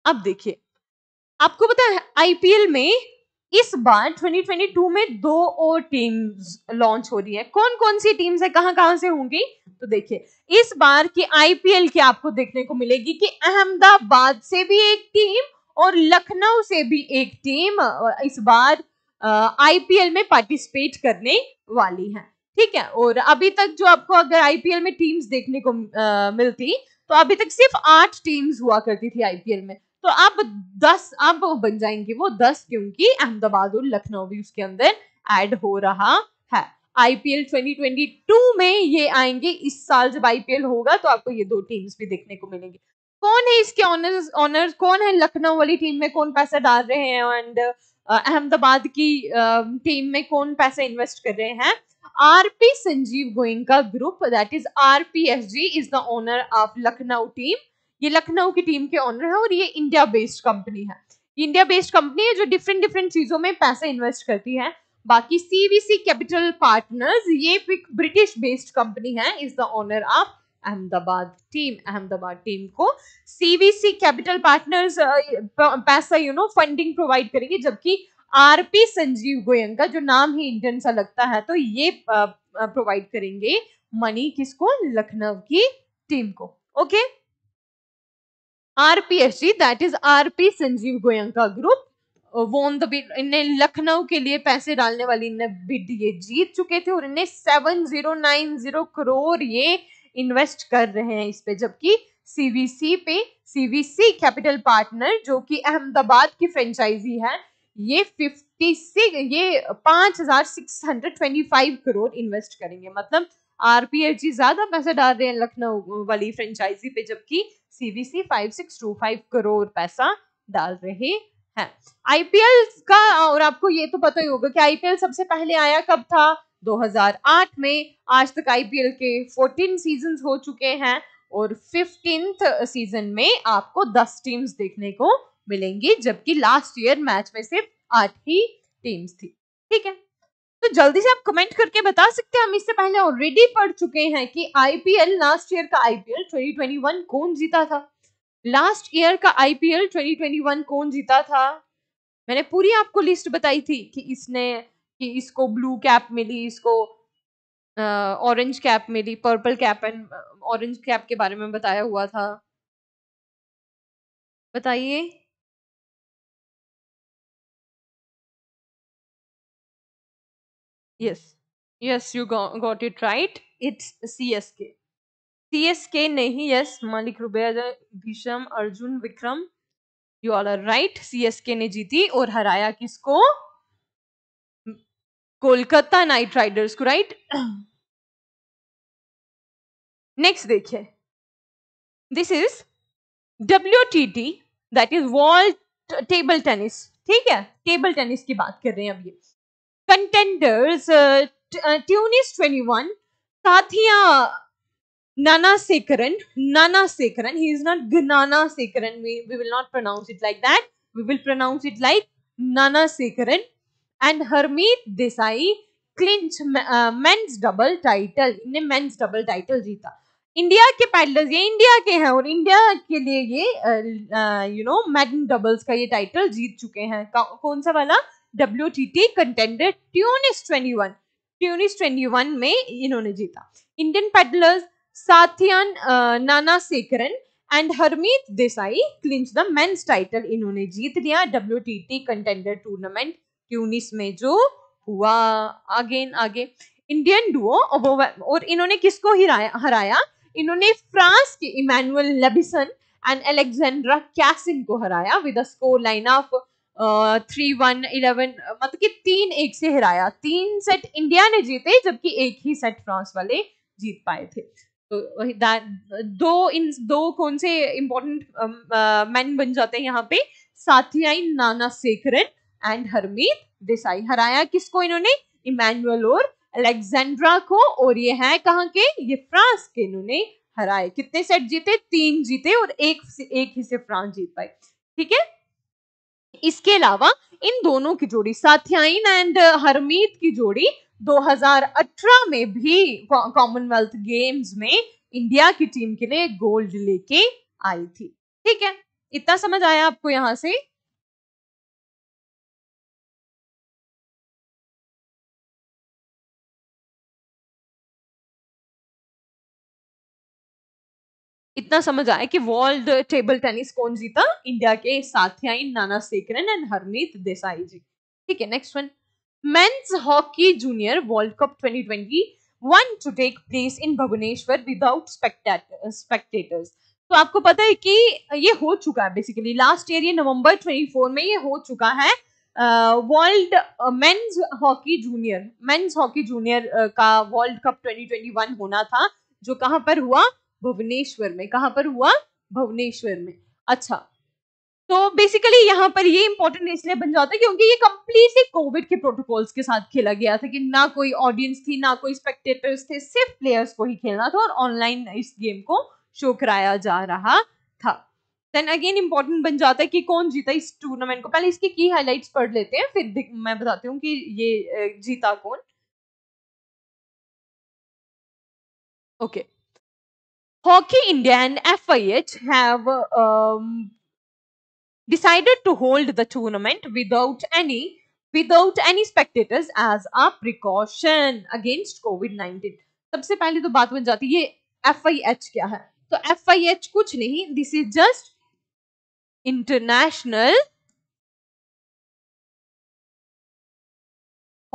B: अब देखिए आपको पता है आईपीएल में इस बार 2022 में दो और टीम्स लॉन्च हो रही है कौन कौन सी टीम्स है कहां कहां से होंगी तो देखिए इस बार की आईपीएल की आपको देखने को मिलेगी कि अहमदाबाद से भी एक टीम और लखनऊ से भी एक टीम इस बार आईपीएल में पार्टिसिपेट करने वाली है ठीक है और अभी तक जो आपको अगर आईपीएल में टीम्स देखने को आ, मिलती तो अभी तक सिर्फ आठ टीम्स हुआ करती थी आईपीएल में तो आप दस आप बन जाएंगे वो दस क्योंकि अहमदाबाद और लखनऊ भी उसके अंदर ऐड हो रहा है आईपीएल 2022 में ये आएंगे इस साल जब आईपीएल होगा तो आपको ये दो टीम्स भी देखने को मिलेंगे कौन है इसके ऑनर्स ऑनर्स कौन है लखनऊ वाली टीम में कौन पैसा डाल रहे हैं एंड अहमदाबाद की टीम में कौन पैसा इन्वेस्ट कर रहे हैं RP Sanjeev Goenka group that is RPSG is the owner of Lucknow team. ये लखनऊ की टीम के ऑनर है और ये इंडिया बेस्ड कंपनी है इंडिया बेस्ड कंपनी है जो डिफरेंट डिफरेंट चीजों में पैसे इन्वेस्ट करती है बाकी सीवीसी कैपिटल पार्टनर्स ये ब्रिटिश बेस्ड कंपनी है is the owner of Ahmedabad team Ahmedabad team को सीवीसी कैपिटल पार्टनर्स पैसा यू नो फंडिंग प्रोवाइड करेंगे जबकि आरपी संजीव गोयंका जो नाम ही इंडियन सा लगता है तो ये प्रोवाइड करेंगे मनी किसको लखनऊ की टीम को okay RPSG that is RP Sanjiv Goenka group won the bid इन्हें लखनऊ के लिए पैसे डालने वाली इन बिड ये जीत चुके थे और इन्हें seven zero nine zero crore ये इन्वेस्ट कर रहे हैं इस पे जबकि सीवीसी पे सीवीसी कैपिटल पार्टनर जो कि अहमदाबाद की फ्रेंचाइजी है ये फिफ्टी सिक्स ये पांच हजार six hundred twenty five crore invest करेंगे मतलब जी ज्यादा पैसे डाल रहे हैं लखनऊ वाली फ्रेंचाइजी पे जबकि CBC five six two five crore पैसा डाल रहे हैं आईपीएल का और आपको ये तो पता ही होगा कि आईपीएल सबसे पहले आया कब था 2008 में आज तक आईपीएल के 14 सीजन हो चुके हैं और फिफ्टींथ सीजन में आपको 10 टीम्स देखने को मिलेंगे जबकि लास्ट ईयर मैच में सिर्फ आठ ही टीम्स थी ठीक है तो जल्दी से आप कमेंट करके बता सकते हैं हम इससे पहले ऑलरेडी पढ़ चुके हैं कि आईपीएल लास्ट ईयर का आईपीएल 2021 कौन जीता था लास्ट ईयर का आईपीएल 2021 कौन जीता था मैंने पूरी आपको लिस्ट बताई थी कि इसने कि इसको ब्लू कैप मिली इसको ऑरेंज कैप मिली purple cap and orange cap के बारे में बताया हुआ था
A: बताइए yes yes you got, got it right
B: it's csk csk nahi yes malik rubeya bhisham arjun vikram you all are right CSK ने जीती और हराया किसको कोलकाता नाइट राइडर्स को राइट
A: नेक्स्ट देखिए this is W
B: T T that is world table tennis ठीक है टेबल टेनिस की बात कर रहे हैं अब ये contenders Tunis twenty one Sathiyan Nana Sekaran, Nana Sekaran. He is not Gnana Sekaran. We, we will not pronounce it like that. We will pronounce it like Nana Sekaran. And Harmeet Desai clinch uh, men's double title. इनने men's double title जीता. इंडिया के पैडलर्स ये इंडिया के हैं और इंडिया के लिए ये यू नो मैडन डबल्स का ये टाइटल जीत चुके हैं कौन सा वाला WTT contender Tunis 21 Tunis 21 में इन्होंने जीता Indian paddlers Sathiyan Gnanasekaran and Harmeet Desai clinch the men's title इन्होंने जीत लिया डब्ल्यू कंटेंडर टूर्नामेंट ट्यूनिस में जो हुआ अगेन आगे इंडियन डुओ और इन्होंने किसको हराया इन्होंने फ्रांस के Emmanuel Lebesson and Alexandre Cassin को हराया with a score line of three one eleven मतलब कि तीन एक से हराया तीन सेट इंडिया ने जीते जबकि एक ही सेट फ्रांस वाले जीत पाए थे तो दो इन दो कौन से इम्पोर्टेंट मैन बन जाते हैं यहाँ पे साथियाई नाना सेकरन एंड हरमीत देसाई हराया किसको इन्होंने इमैनुअल और अलेक्जेंड्रा को और ये है कहाँ के ये फ्रांस के इन्होंने हराए कितने सेट जीते तीन जीते और एक एक ही से फ्रांस जीत पाए ठीक है इसके अलावा इन दोनों की जोड़ी साथियाइन एंड uh, हरमीत की जोड़ी 2018 में भी कॉमनवेल्थ गेम्स में इंडिया की टीम के लिए गोल्ड लेके आई थी ठीक
A: है इतना समझ आया आपको यहां से
B: इतना समझ आया कि वर्ल्ड टेबल टेनिस कौन जीता इंडिया के साथियाइन नाना सेकरन एंड हरमीत देसाई जी ठीक है next one junior world cup world twenty one to take place in Bhubaneswar without spectators तो आपको पता है कि ये हो चुका है बेसिकली लास्ट ईयर ये नवंबर 24 में ये हो चुका है world men's hockey junior men's hockey junior का वर्ल्ड कप 2021 होना था जो कहां पर हुआ भुवनेश्वर में कहां पर हुआ भुवनेश्वर में अच्छा तो बेसिकली यहाँ पर ये इंपॉर्टेंट इसलिए बन जाता है क्योंकि ये कम्प्लीटली कोविड के प्रोटोकॉल्स के साथ खेला गया था कि ना कोई ऑडियंस थी ना कोई स्पेक्टेटर्स थे सिर्फ प्लेयर्स को ही खेलना था और ऑनलाइन इस गेम को शो कराया जा रहा था देन अगेन इंपॉर्टेंट बन जाता है कि कौन जीता इस टूर्नामेंट को पहले इसकी की हाईलाइट्स पढ़ लेते हैं फिर मैं
A: बताती हूँ कि ये जीता कौन
B: okay okay. Hockey India and FIH have um, decided to hold the tournament without any without any spectators as a precaution against COVID-19. सबसे पहले तो बात बन जाती है ये FIH क्या है तो FIH कुछ नहीं This is just
A: international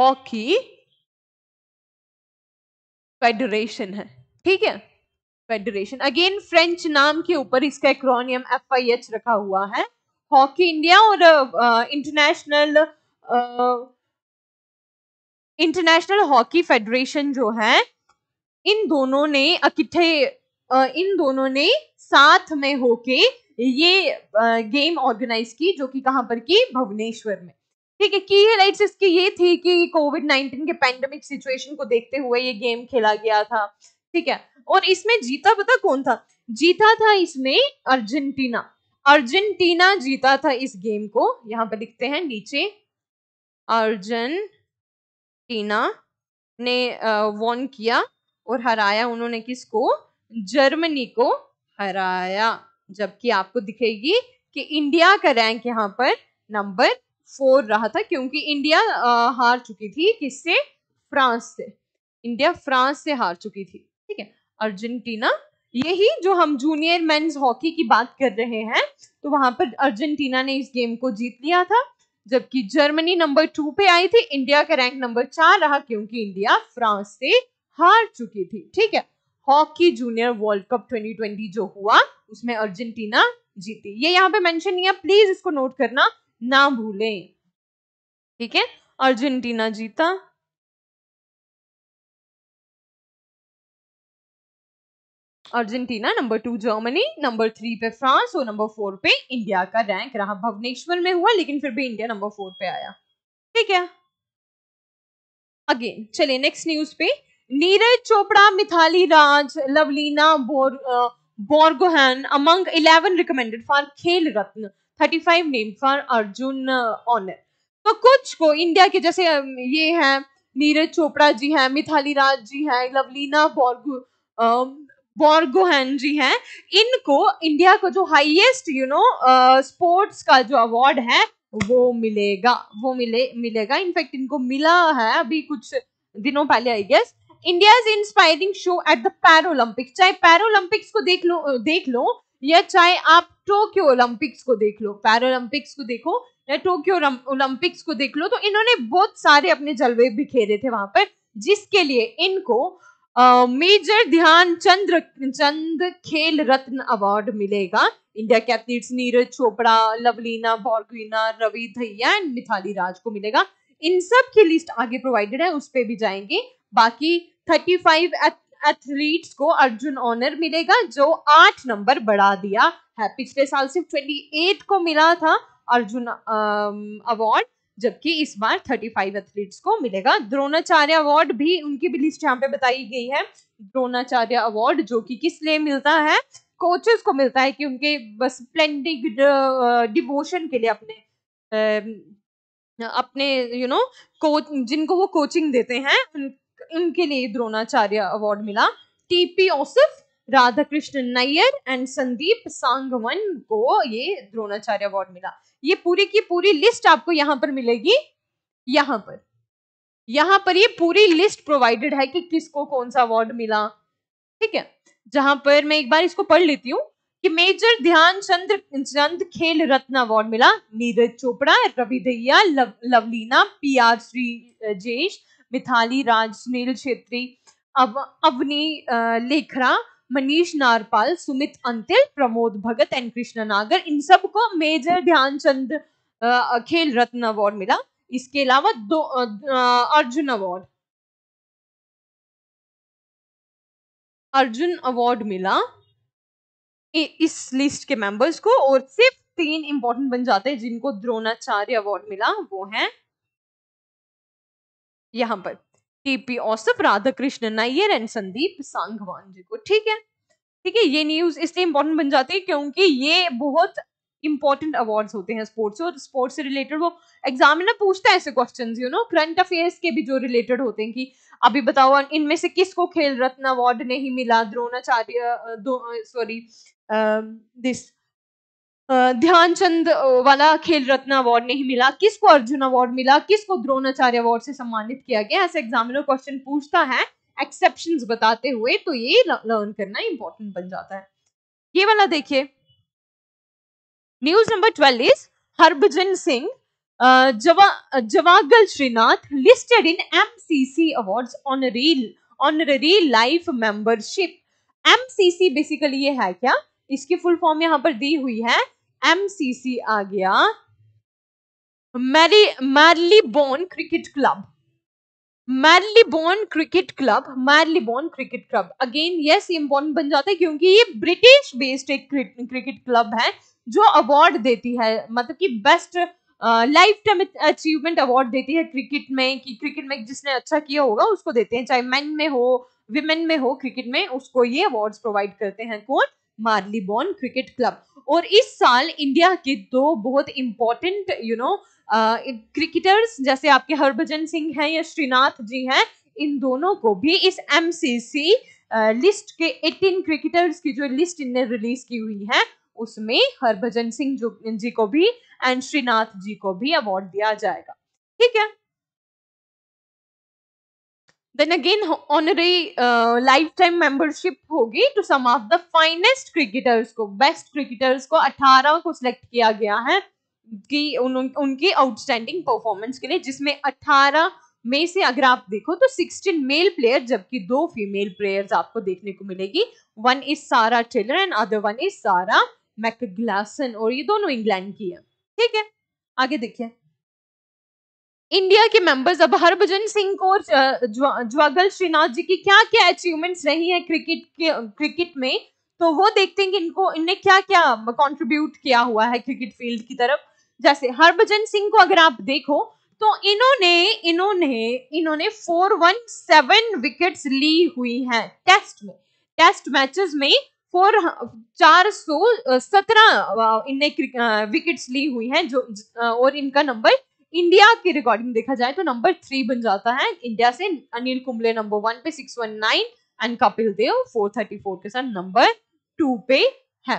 A: hockey federation
B: है ठीक है फेडरेशन अगेन फ्रेंच नाम के ऊपर इसका एक्रोनियम एफ आई एच रखा हुआ है हॉकी इंडिया और इंटरनेशनल इंटरनेशनल हॉकी फेडरेशन जो है इन दोनों ने इकट्ठे uh, इन दोनों ने साथ में होके ये गेम uh, ऑर्गेनाइज की जो कि कहां पर की भुवनेश्वर में ठीक है की हाइलाइट्स इसकी ये थी कि कोविड नाइनटीन के पैंडमिक सिचुएशन को देखते हुए ये गेम खेला गया था ठीक है और इसमें जीता पता कौन था जीता था इसमें अर्जेंटीना अर्जेंटीना जीता था इस गेम को यहाँ पर लिखते हैं नीचे अर्जेंटीना ने वॉन किया और हराया उन्होंने किसको जर्मनी को हराया जबकि आपको दिखेगी कि इंडिया का रैंक यहाँ पर नंबर फोर रहा था क्योंकि इंडिया आ, हार चुकी थी किससे फ्रांस से इंडिया फ्रांस से हार चुकी थी ठीक है अर्जेंटीना यही जो हम जूनियर मेंस हॉकी की बात कर रहे हैं तो वहां पर अर्जेंटीना ने इस गेम को जीत लिया था जबकि जर्मनी नंबर टू पे आई थी इंडिया का रैंक नंबर चार रहा क्योंकि इंडिया फ्रांस से हार चुकी थी ठीक है हॉकी जूनियर वर्ल्ड कप 2020 जो हुआ उसमें अर्जेंटीना जीती ये यहाँ पे मेंशन नहीं है प्लीज इसको नोट करना ना भूलें ठीक है
A: अर्जेंटीना जीता
B: Argentina number two Germany number three पे फ्रांस और नंबर फोर पे इंडिया का रैंक रहा भुवनेश्वर में हुआ लेकिन फिर भी इंडिया नंबर फोर पे आया ठीक है अगेन चलिए नेक्स्ट न्यूज पे नीरज चोपड़ा मिथाली राज लवलीना बोर Borgohain among eleven recommended for Khel Ratna thirty five name for Arjuna honour तो कुछ को इंडिया के जैसे ये हैं नीरज चोपड़ा जी हैं मिथाली राज जी हैं लवलीना बोरगो बॉर्गो जी हैं इनको इंडिया को जो हाईएस्ट यू नो स्पोर्ट्स का जो अवार्ड है वो मिलेगा वो मिले मिलेगा इनफैक्ट इनको मिला है अभी कुछ दिनों पहले I guess India is inspiring show at the Paralympics चाहे पैरोलंपिक्स को देख लो देख लो या चाहे आप टोक्यो ओलंपिक्स को देख लो पैरोलंपिक्स को देखो या टोक्यो ओलंपिक्स को देख लो तो इन्होंने बहुत सारे अपने जलवे बिखेरे थे वहां पर जिसके लिए इनको मेजर ध्यान चंद्र चंद खेल रत्न अवार्ड मिलेगा इंडिया के एथलीट्स नीरज चोपड़ा लवलीना बॉर्गवीना रवि धैया एंड मिथाली राज को मिलेगा इन सब की लिस्ट आगे प्रोवाइडेड है उस पर भी जाएंगे बाकी थर्टी फाइव एथलीट्स को अर्जुन ऑनर मिलेगा जो आठ नंबर बढ़ा दिया है पिछले साल सिर्फ ट्वेंटी एट को मिला था अर्जुन अवार्ड जबकि इस बार 35 एथलीट्स को मिलेगा द्रोणाचार्य अवार्ड भी उनकी भी लिस्ट यहाँ पे बताई गई है द्रोणाचार्य अवार्ड जो कि किस लिए मिलता है कोचेस को मिलता है कि उनके बस प्लेंडिंग डिवोशन के लिए अपने अपने यू नो कोच जिनको वो कोचिंग देते हैं उन, उनके लिए द्रोणाचार्य अवार्ड मिला टीपी ओसिफ राधा कृष्ण नायर एंड संदीप सांगवन को ये द्रोणाचार्य अवार्ड मिला ये पूरी की पूरी लिस्ट आपको यहां पर मिलेगी यहां पर यहां पर ये पूरी लिस्ट प्रोवाइडेड है कि किसको कौन सा अवार्ड मिला ठीक है जहां पर मैं एक बार इसको पढ़ लेती हूँ कि मेजर ध्यान चंद्र चंद खेल रत्न अवार्ड मिला नीरज चोपड़ा रवि दैया लव, Lovlina P R Sreejesh Mithali Raj Sunil Chhetri अव अवनी लेखरा मनीष नारपाल सुमित अंतिल प्रमोद भगत एंड कृष्णा नागर इन सबको मेजर ध्यानचंद खेल रत्न अवार्ड मिला इसके अलावा
A: दो अर्जुन अवार्ड
B: अर्जुन अवार्ड मिला इस लिस्ट के मेंबर्स को और सिर्फ तीन इंपॉर्टेंट बन जाते हैं जिनको द्रोणाचार्य अवार्ड मिला वो है यहां पर केपी औसफ राधाकृष्ण नायर एंड संदीप सांगवान जी को ठीक है ठीक है ये न्यूज इसलिए इंपॉर्टेंट बन जाती है क्योंकि ये बहुत इंपॉर्टेंट अवार्ड होते हैं स्पोर्ट्स और स्पोर्ट्स से रिलेटेड वो एग्जामिनर पूछता है ऐसे question you know current affairs के भी जो रिलेटेड होते हैं कि अभी बताओ इनमें से किसको खेल रत्न अवार्ड नहीं मिला द्रोणाचार्य सॉरी दिस ध्यानचंद वाला खेल रत्न अवार्ड नहीं मिला किसको अर्जुन अवार्ड मिला किसको द्रोणाचार्य अवार्ड से सम्मानित किया गया ऐसे एग्जामिनर क्वेश्चन पूछता है एक्सेप्शन बताते हुए तो ये लर्न करना इंपॉर्टेंट बन जाता है ये वाला देखिए news number twelve is Harbhajan Singh Javagal Srinath listed in M on रील on honorary life membership M C C basically ये है क्या इसकी फुल फॉर्म यहाँ पर दी हुई है एम सी सी आ गया Marylebone cricket club Marylebone cricket club Marylebone cricket club again ये इम्पोर्टेंट बन जाता है क्योंकि ये ब्रिटिश बेस्ड एक क्रिकेट क्लब है जो अवार्ड देती है मतलब कि best lifetime achievement award देती है क्रिकेट में कि क्रिकेट में जिसने अच्छा किया होगा उसको देते हैं चाहे मेन में हो विमेन में हो क्रिकेट में उसको ये अवार्ड्स प्रोवाइड करते हैं कौन मार्लीबोर्न क्रिकेट क्लब और इस साल इंडिया के दो बहुत इंपॉर्टेंट यू नो क्रिकेटर्स जैसे आपके हरभजन सिंह हैं या श्रीनाथ जी हैं इन दोनों को भी इस एम लिस्ट के 18 क्रिकेटर्स की जो लिस्ट इनने रिलीज की हुई है उसमें हरभजन सिंह जी को भी एंड श्रीनाथ जी को भी अवार्ड दिया जाएगा ठीक है then again honorary uh, lifetime membership होगी to some of the finest cricketers को best cricketers को 18 को select किया गया है कि उन, उनकी outstanding performance के लिए जिसमें 18 में से अगर आप देखो तो 16 मेल प्लेयर जबकि दो फीमेल प्लेयर्स आपको देखने को मिलेगी one is Sarah Taylor and other one is Sarah McGlashan और ये दोनों इंग्लैंड की है ठीक है आगे देखिए इंडिया के मेंबर्स अब हरभजन सिंह को ज्वागल श्रीनाथ जी की क्या क्या अचीवमेंट्स रही है क्रिकेट के क्रिकेट में तो वो देखते हैं कि इनको इनने क्या क्या कंट्रीब्यूट किया हुआ है क्रिकेट फील्ड की तरफ जैसे हरभजन सिंह को अगर आप देखो तो इन्होंने इन्होंने इन्होंने फोर वन सेवन विकेट्स ली हुई हैं टेस्ट में टेस्ट मैचेस में फोर चार सौ सत्रह इनने विकेट्स ली हुई हैं जो और इनका नंबर इंडिया के रिकॉर्डिंग देखा जाए तो नंबर थ्री बन जाता है इंडिया से अनिल कुंबले नंबर वन पे six one nine and Kapil Dev four thirty four के साथ नंबर टू पे है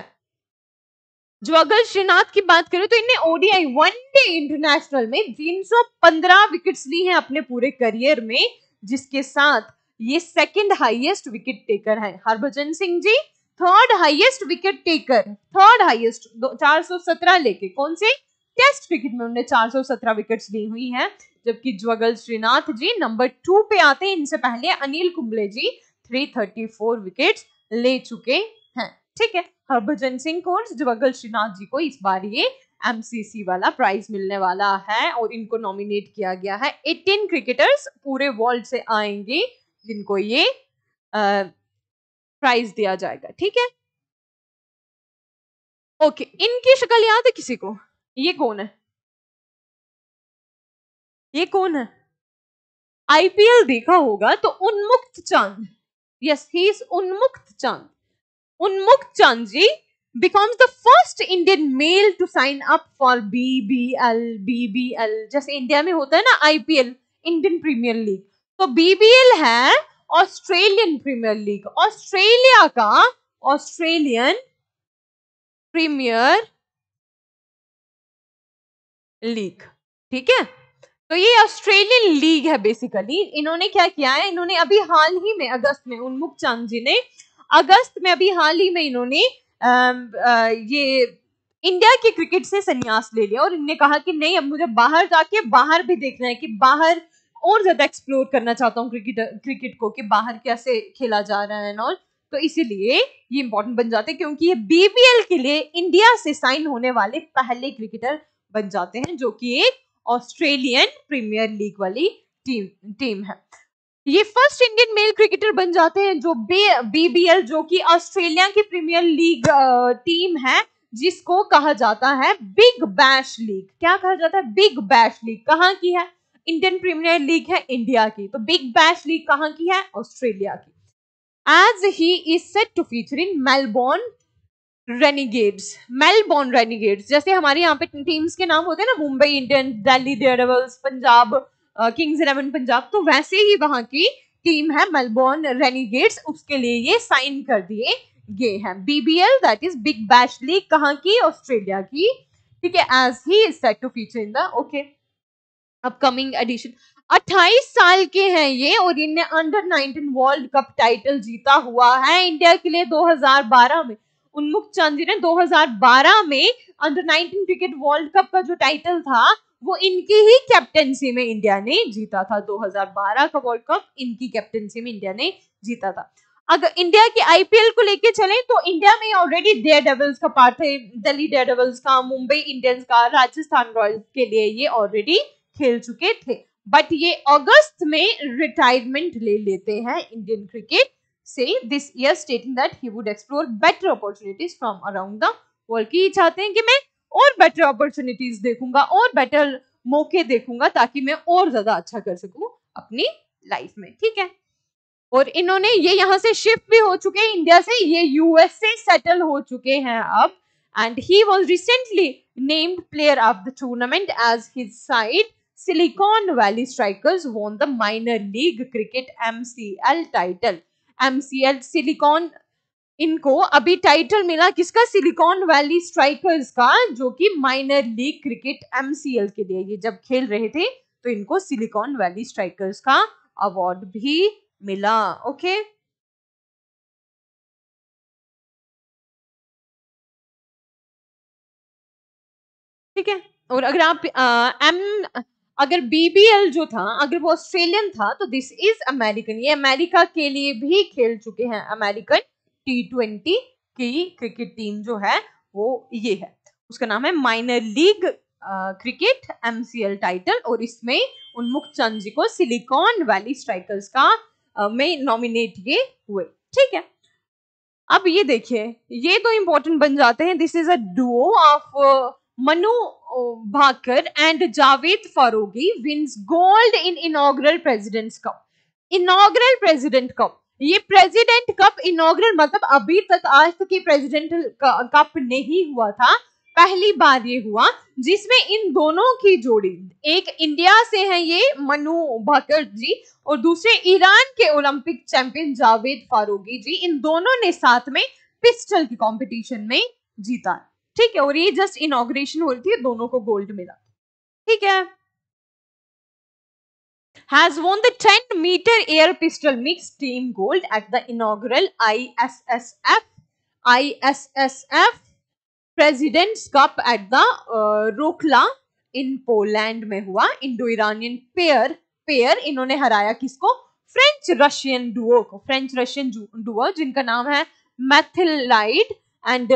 B: जो अगर श्रीनाथ की बात करें तो इनने ओडीआई वनडे इंटरनेशनल में 315 विकेट्स ली हैं अपने पूरे करियर में जिसके साथ ये सेकंड हाईएस्ट विकेट टेकर है Harbhajan Singh ji third highest wicket taker third highest 417 लेके कौन से टेस्ट क्रिकेट में सौ 417 विकेट्स ली हुई हैं जबकि ज्वगल श्रीनाथ जी नंबर टू पे आते हैं इनसे पहले अनिल कुंबले जी 334 विकेट्स ले चुके हैं ठीक है हरभजन सिंह को ज्वगल श्रीनाथ जी को इस बार ये एमसीसी वाला प्राइज मिलने वाला है और इनको नॉमिनेट किया गया है एटीन क्रिकेटर्स पूरे वर्ल्ड से आएंगे जिनको ये प्राइज दिया जाएगा ठीक है ओके इनकी शक्ल
A: याद है किसी को ये कौन है ये कौन है
B: आईपीएल देखा होगा तो उन्मुक्त चांद यस ही इज उन्मुक्त Chand Unmukt Chand ji becomes the first Indian male to sign up for BBL BBL जैसे इंडिया में होता है ना आईपीएल इंडियन प्रीमियर लीग तो बीबीएल है ऑस्ट्रेलियन प्रीमियर लीग ऑस्ट्रेलिया का ऑस्ट्रेलियन प्रीमियर लीग ठीक है तो ये ऑस्ट्रेलियन लीग है बेसिकली इन्होंने क्या किया है इन्होंने अभी हाल ही में अगस्त में उन्मुख चांद जी ने अगस्त में अभी हाल ही में इन्होंने ये इंडिया के क्रिकेट से संन्यास ले लिया और इन्होंने कहा कि नहीं अब मुझे बाहर जाके बाहर भी देखना है कि बाहर और ज्यादा एक्सप्लोर करना चाहता हूँ क्रिकेट क्रिकेट को कि बाहर कैसे खेला जा रहा है नॉल तो इसीलिए ये इंपॉर्टेंट बन जाते हैं क्योंकि ये बीबीएल के लिए इंडिया से साइन होने वाले पहले क्रिकेटर बन जाते हैं जो कि एक ऑस्ट्रेलियन प्रीमियर लीग वाली टीम टीम है ये फर्स्ट इंडियन मेल क्रिकेटर बन जाते हैं जो बीबीएल जो कि ऑस्ट्रेलिया की प्रीमियर लीग टीम है जिसको कहा जाता है बिग बैश लीग क्या कहा जाता है बिग बैश लीग कहाँ की है इंडियन प्रीमियर लीग है इंडिया की तो बिग बैश लीग कहाँ की है ऑस्ट्रेलिया की as he is set to feature in Melbourne Renegades Melbourne Renegades जैसे हमारे यहाँ पे टीम्स के नाम होते हैं ना Mumbai Indians Delhi daredevils Punjab kings eleven Punjab तो वैसे ही वहां की टीम है मेलबोर्न रेनिगेट्स उसके लिए ये साइन कर दिए गए हैं BBL that is big bash league कहाँ की ऑस्ट्रेलिया की ठीक है as he is set to feature in the okay upcoming edition 28 साल के हैं ये और इनने अंडर 19 वर्ल्ड कप टाइटल जीता हुआ है इंडिया के लिए 2012 में उन्मुक्त चंद जी ने 2012 में अंडर 19 क्रिकेट वर्ल्ड कप का जो टाइटल था वो इनकी ही कैप्टनसी में इंडिया ने जीता था 2012 का वर्ल्ड कप इनकी कैप्टनसी में इंडिया ने जीता था अगर इंडिया के आईपीएल को लेके चले तो इंडिया में ऑलरेडी डेयर डेवल्स का पार्ट है दिल्ली डेयर डेवल्स का मुंबई इंडियंस का राजस्थान रॉयल्स के लिए ये ऑलरेडी खेल चुके थे बट ये अगस्त में रिटायरमेंट ले लेते हैं Indian cricket say this year stating that he would explore better opportunities from around the world ki chahte hain ki main aur better opportunities dekhunga aur better mauke dekhunga taki main aur zyada acha kar कर apni life mein theek hai और इन्होंने ये यहाँ से शिफ्ट भी हो चुके हैं इंडिया से ये यूएस से सेटल हो चुके हैं अब and he was recently named player of the tournament as his side Silicon Valley Strikers won the minor league cricket MCL title M C L Silicon इनको अभी टाइटल मिला किसका सिलिकॉन वैली स्ट्राइकर्स का जो कि माइनर लीग क्रिकेट एमसीएल के लिए ये जब खेल रहे थे तो इनको सिलिकॉन वैली स्ट्राइकर्स का अवार्ड भी मिला ओके ठीक है और अगर आप एम अगर बीबीएल जो था अगर वो ऑस्ट्रेलियन था तो दिस इज अमेरिकन ये अमेरिका के लिए भी खेल चुके हैं अमेरिकन टी ट्वेंटी की क्रिकेट टीम जो है वो ये है उसका नाम है minor league cricket MCL title और इसमें उन्मुख चंद जी को सिलिकॉन वैली स्ट्राइकर्स का में नॉमिनेट ये हुए ठीक है अब ये देखिए ये तो इंपॉर्टेंट बन जाते हैं this is a duo of Manu Bhaker and Javed Faroghi wins gold in inaugural President's Cup. Inaugural President Cup. ये प्रेसिडेंट कप इनोग्रल मतलब अभी तक आज तक ये प्रेसिडेंट कप नहीं हुआ था पहली बार ये हुआ जिसमें इन दोनों की जोड़ी एक इंडिया से है ये मनु भाकर जी और दूसरे ईरान के Olympic champion Javad Foroughi ji इन दोनों ने साथ में पिस्टल की कंपटीशन में जीता ठीक है और ये जस्ट इनोग्रेशन हो रही थी दोनों को गोल्ड मिला ठीक है has won the 10 meter air pistol mixed team gold at the inaugural ISSF ISSF President's Cup at the uh, Rokla in Poland में hua Indo-Iranian pair pair inhone haraya kisko French Russian duo ko French Russian duo jinka naam hai Methylide and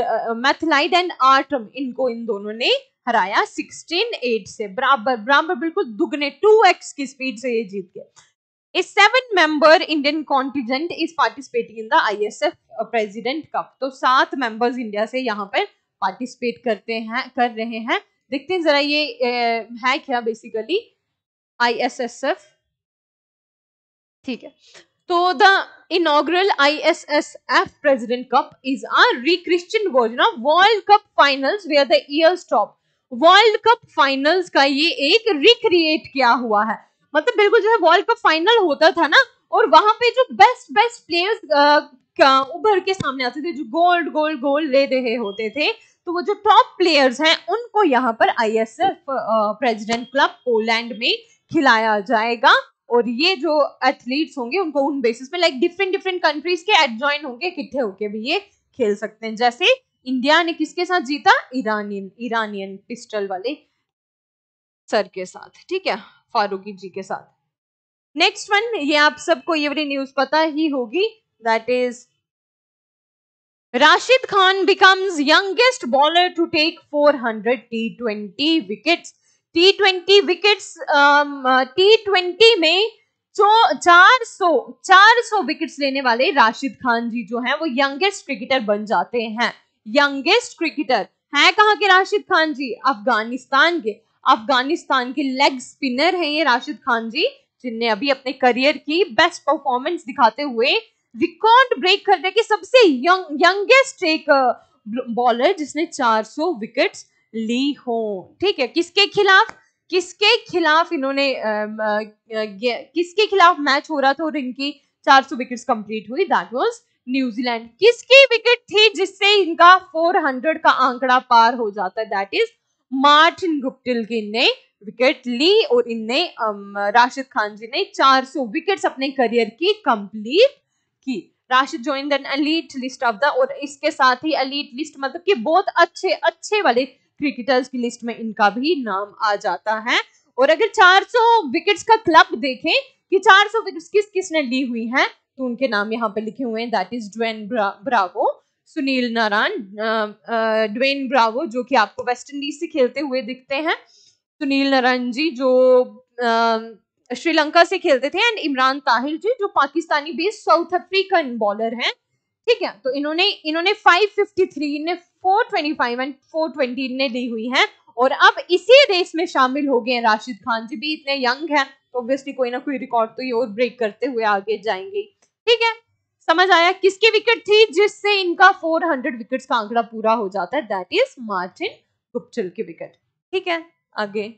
B: Mathilde and Artem इनको इन दोनों ने हराया 16-8 से बराबर बराबर बिल्कुल दुगने 2x की स्पीड से ये जीत गए a seven member Indian contingent is participating in the ISF president cup तो सात मेंबर्स इंडिया से यहाँ पर पार्टिसिपेट करते हैं कर रहे हैं देखते हैं जरा ये ए, है क्या बेसिकली आईएसएसएफ ठीक है So तो the inaugural ISSF President Cup is a re-Christian version of World Cup Finals where the year stop. World cup finals का ये एक रिक्रिएट किया हुआ है मतलब बिल्कुल जैसे वर्ल्ड कप फाइनल होता था ना और वहां पे जो बेस्ट बेस्ट प्लेयर्स उभर के सामने आते थे जो गोल्ड गोल्ड गोल्ड ले रहे होते थे तो वो जो टॉप प्लेयर्स हैं उनको यहाँ पर I S F president club Poland में खिलाया जाएगा और ये जो एथलीट्स होंगे उनको उन बेसिस पे लाइक डिफरेंट डिफरेंट कंट्रीज के एडजॉइन होंगे किट्ठे होके भी ये खेल सकते हैं जैसे इंडिया ने किसके साथ जीता ईरानियन ईरानियन पिस्टल वाले सर के साथ ठीक है फारूकी जी के साथ नेक्स्ट वन ये आप सबको ये वाली न्यूज पता ही होगी that is Rashid Khan becomes youngest bowler to take 400 T twenty wickets T twenty wicket T twenty में जो चार सौ चार सौ विकेट लेने वाले राशिद खान जी जो हैं वो यंगेस्ट क्रिकेटर बन जाते हैं यंगेस्ट क्रिकेटर हैं कहाँ के राशिद खान जी अफगानिस्तान के अफगानिस्तान के लेग स्पिनर हैं ये राशिद खान जी जिनने अभी अपने करियर की बेस्ट परफॉर्मेंस दिखाते हुए रिकॉर्ड ब्रेक कर दिया कि सबसे यंग यंगेस्ट एक बॉलर uh, जिसने 400 विकेट्स ली हो ठीक है किसके खिलाफ किसके खिलाफ इन्होंने किसके खिलाफ मैच हो रहा था और इनकी 400 विकेट्स कंप्लीट हुई दैट वाज न्यूजीलैंड किसकी विकेट थी जिससे इनका 400 का आंकड़ा पार हो जाता दैट इज मार्टिन गुप्टिल की ने विकेट ली और इनने राशिद खान जी ने 400 विकेट्स अपने करियर की कंप्लीट की Rashid join elite list of the और इसके साथ ही अलीट लिस्ट मतलब कि बहुत अच्छे अच्छे वाले क्रिकेटर्स की लिस्ट में इनका भी नाम आ जाता है और अगर 400 विकेट्स का क्लब देखें कि 400 विकेट्स किस किसने ली हुई हैं तो उनके नाम यहाँ पे लिखे हुए हैं that is Dwayne Bravo Sunil Narine Dwayne Bravo जो कि आपको वेस्ट इंडीज से खेलते हुए दिखते हैं सुनील नारायण जी जो श्रीलंका से खेलते थे एंड इमरान ताहिर जी जो Pakistani based South African bowler हैं ठीक है तो इन्होंने इन्होंने 553 ने 425 एंड 420 ने ली हुई है और अब इसी रेस में शामिल हो गए राशिद खान जी भी इतने यंग हैं तो ऑब्वियसली कोई ना कोई रिकॉर्ड तो ये और ब्रेक करते हुए आगे जाएंगे ठीक है समझ आया किसकी विकेट थी जिससे इनका 400 विकेट का आंकड़ा पूरा हो जाता है दैट इज मार्टिन गुप्चल
A: की विकेट ठीक है आगे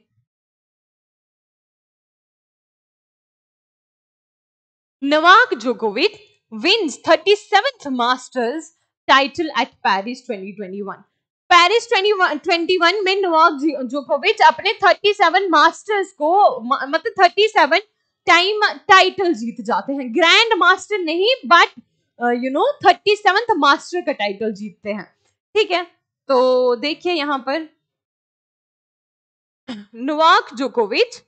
B: नवाक जोकोविच wins 37th Masters title at Paris 2021. Paris 21 में नोवाक जोकोविच अपने 37 Masters को मतलब 37 टाइम टाइटल जीत जाते हैं ग्रैंड मास्टर नहीं but you know thirty seventh master का टाइटल जीतते हैं ठीक है तो देखिए यहां पर
A: नोवाक जोकोविच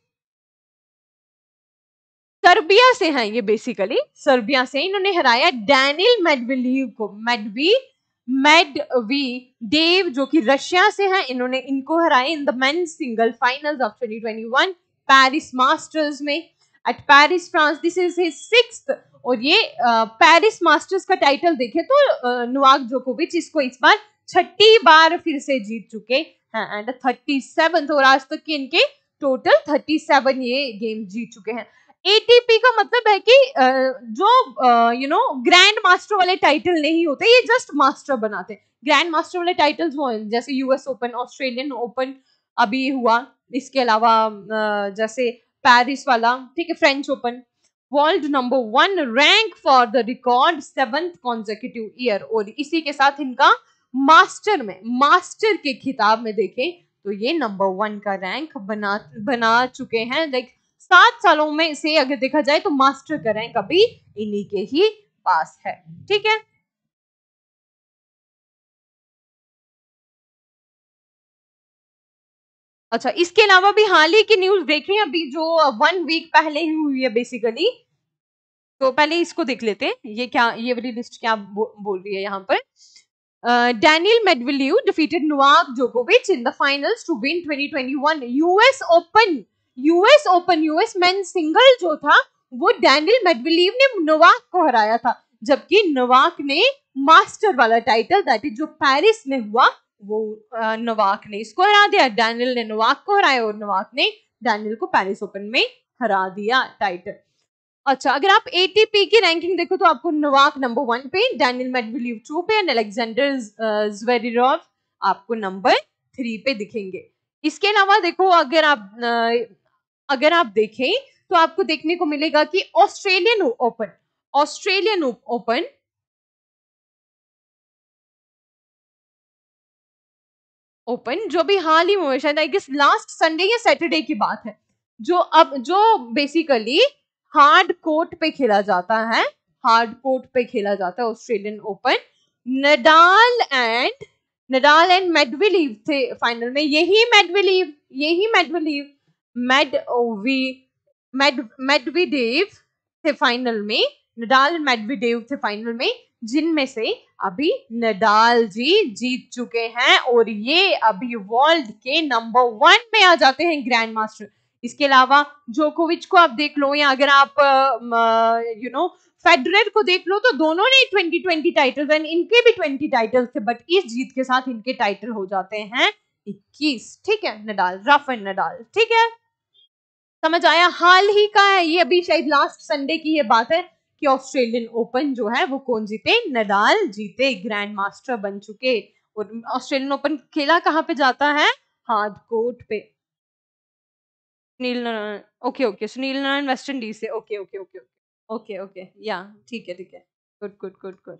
B: सर्बिया से हैं ये बेसिकली सर्बिया से इन्होंने हराया डैनियल मेडविलीव को मेडवी मेडवी डेव जो कि रशिया से हैं इन्होंने इनको हराया in the men single finals of 2021 Paris masters में at Paris France this is his six और ये पेरिस मास्टर्स का टाइटल देखे तो नुआक जोकोविच इसको इस बार छठी बार फिर से जीत चुके हैं एंड थर्टी सेवन और आज तक के इनके टोटल थर्टी सेवन ये गेम जीत चुके हैं एटीपी का मतलब है कि जो यू नो ग्रैंड मास्टर वाले टाइटल नहीं होते ये जस्ट मास्टर बनाते ग्रैंड मास्टर वाले टाइटल्स वो जैसे यूएस ओपन ऑस्ट्रेलियन ओपन अभी हुआ इसके अलावा जैसे पेरिस वाला ठीक है French open world number one rank for the record seventh consecutive year और इसी के साथ इनका मास्टर में मास्टर के खिताब में देखें तो ये नंबर वन का रैंक बना बना चुके हैं लाइक सात सालों में से अगर देखा जाए तो मास्टर करें कभी इन्हीं के ही पास है ठीक है अच्छा इसके अलावा भी हाल ही की न्यूज देखें अभी जो वन वीक पहले ही हुई है बेसिकली तो पहले इसको देख लेते हैं ये क्या ये वाली लिस्ट क्या बो, बोल रही है यहाँ पर Daniel मेडविल्यू डिफीटेड Novak जोकोविच in the finals to win 2021 US open US open US men single जो था वो डैनियल मेडविलीव ने नोवाक को हराया था जबकि नोवाक ने मास्टर वाला टाइटल दैट इज जो पेरिस में हुआ वो नोवाक ने इसको हरा दिया डैनियल ने नोवाक को हराया और नोवाक ने डैनियल को पेरिस ओपन में हरा दिया टाइटल अच्छा अगर आप एटीपी की रैंकिंग देखो तो आपको नोवाक नंबर वन पे डैनियल मेडविलीव टू पे एंड अलेक्जेंडर जवेरिरोव आपको नंबर थ्री पे दिखेंगे इसके अलावा देखो अगर आप अगर आप देखें तो आपको देखने को मिलेगा कि Australian open Australian open
A: open जो भी हाल
B: ही में शायद आई गेस लास्ट संडे या सैटरडे की बात है जो अब जो बेसिकली हार्ड कोर्ट पे खेला जाता है हार्ड कोर्ट पे खेला जाता है Australian open Nadal and Nadal and Medvedev थे फाइनल में यही मेडविलीव यही मेडविलीव मेडवी मेड मेडविडेव थे फाइनल में नडाल मेडविडेव थे फाइनल में जिनमें से अभी नडाल जी जीत चुके हैं और ये अभी वर्ल्ड के नंबर वन में आ जाते हैं ग्रैंड मास्टर इसके अलावा जोकोविच को आप देख लो या अगर आप यू नो फेडरर को देख लो तो दोनों ने 2020 टाइटल एंड इनके भी 20 टाइटल्स थे बट इस जीत के साथ इनके टाइटल हो जाते हैं 21 ठीक है नडाल रफ एंड नडाल ठीक है समझ आया हाल ही का है ये अभी शायद लास्ट संडे की ये बात है कि ऑस्ट्रेलियन ओपन जो है वो कौन जीते नडाल जीते ग्रैंड मास्टर बन चुके और ऑस्ट्रेलियन ओपन खेला कहाँ पे जाता है हार्ड कोर्ट पे Sunil Narine okay okay Sunil Narine West Indies से okay okay okay okay okay या ठीक है ठीक है good good good good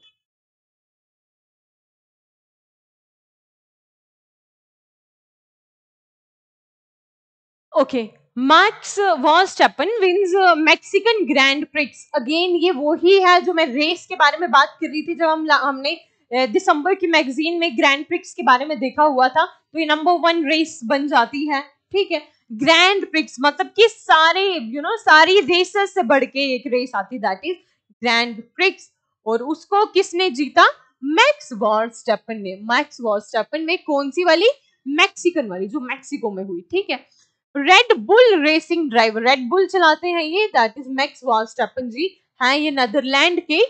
B: okay Max Verstappen wins Mexican grand prix again ये वो ही है जो मैं रेस के बारे में बात कर रही थी जब हम हमने दिसंबर uh, की मैगजीन में ग्रैंड प्रिक्स के बारे में देखा हुआ था तो ये नंबर वन रेस बन जाती है ठीक है ग्रैंड प्रिक्स मतलब कि सारे यू you नो know, सारी रेसेस से बढ़ के एक रेस आती दैट इज ग्रैंड प्रिक्स और उसको किसने जीता मैक्स वॉर्स्टेपन ने मैक्स वॉर्स्टेपन में कौन सी वाली मैक्सिकन वाली जो मैक्सिको में हुई ठीक है Red Bull racing driver Red Bull चलाते हैं ये that is Max Verstappen ji हैं ये नदरलैंड के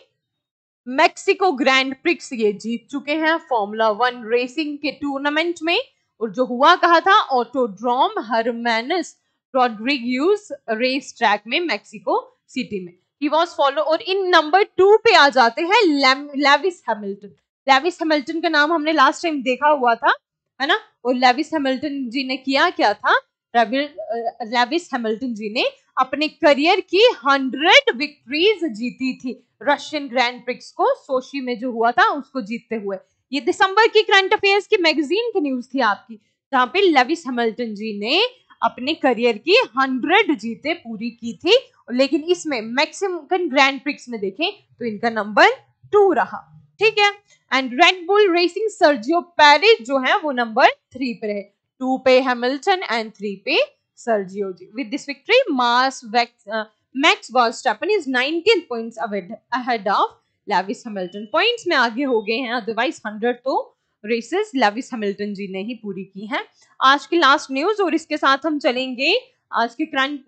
B: मेक्सिको ग्रैंड प्रिक्स ये जीत चुके हैं फॉर्मूला वन रेसिंग के टूर्नामेंट में और जो हुआ कहा था Autodromo Hermanos Rodriguez race track में मेक्सिको सिटी में ही वॉज फॉलो और इन नंबर टू पे आ जाते हैं लेविस हैमिल्टन लेविस हैमिल्टन का नाम हमने लास्ट टाइम देखा हुआ था है ना और लेविस हैमिल्टन जी ने किया क्या था लेविस हैमिल्टन जी ने अपने करियर की हंड्रेड विक्ट्रीज जीती थी रशियन ग्रैंड प्रिक्स को सोशी में जो हुआ था उसको जीतते हुए ये दिसंबर की करंट अफेयर्स की मैगजीन की न्यूज थी आपकी जहाँ पे लेविस हैमिल्टन जी ने अपने करियर की हंड्रेड जीते पूरी की थी लेकिन इसमें मैक्सिमकन ग्रैंड प्रिक्स में देखें तो इनका नंबर टू रहा ठीक है and Red Bull racing Sergio Perez जो है वो नंबर थ्री पे रहे two पे Hamilton and three पे Sergio G. With this victory, Mars Vex, uh, Max Verstappen is 19 points ahead, ahead of Lewis Hamilton. Points में आगे हो गए हैं otherwise 100 तो रेसेस लेविस हैमिल्टन जी ने ही पूरी की हैं आज की लास्ट न्यूज और इसके साथ हम चलेंगे आज के करंट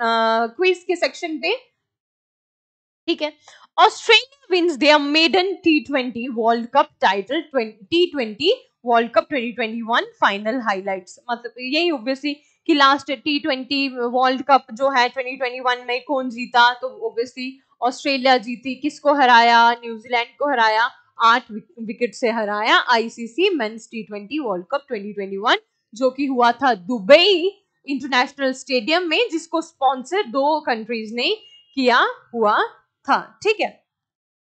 B: क्विज के सेक्शन पे ठीक है Australia wins their maiden T twenty world cup title T twenty world cup 2021 final highlights मतलब यही ओब्वियसली कि last T twenty world cup जो है 2021 में कौन जीता तो ओब्वियसली ऑस्ट्रेलिया जीती किसको हराया न्यूजीलैंड को हराया आठ विकेट से हराया ICC men's T twenty world cup 2021 जो कि हुआ था दुबई इंटरनेशनल स्टेडियम में जिसको स्पॉन्सर दो कंट्रीज ने किया हुआ था ठीक है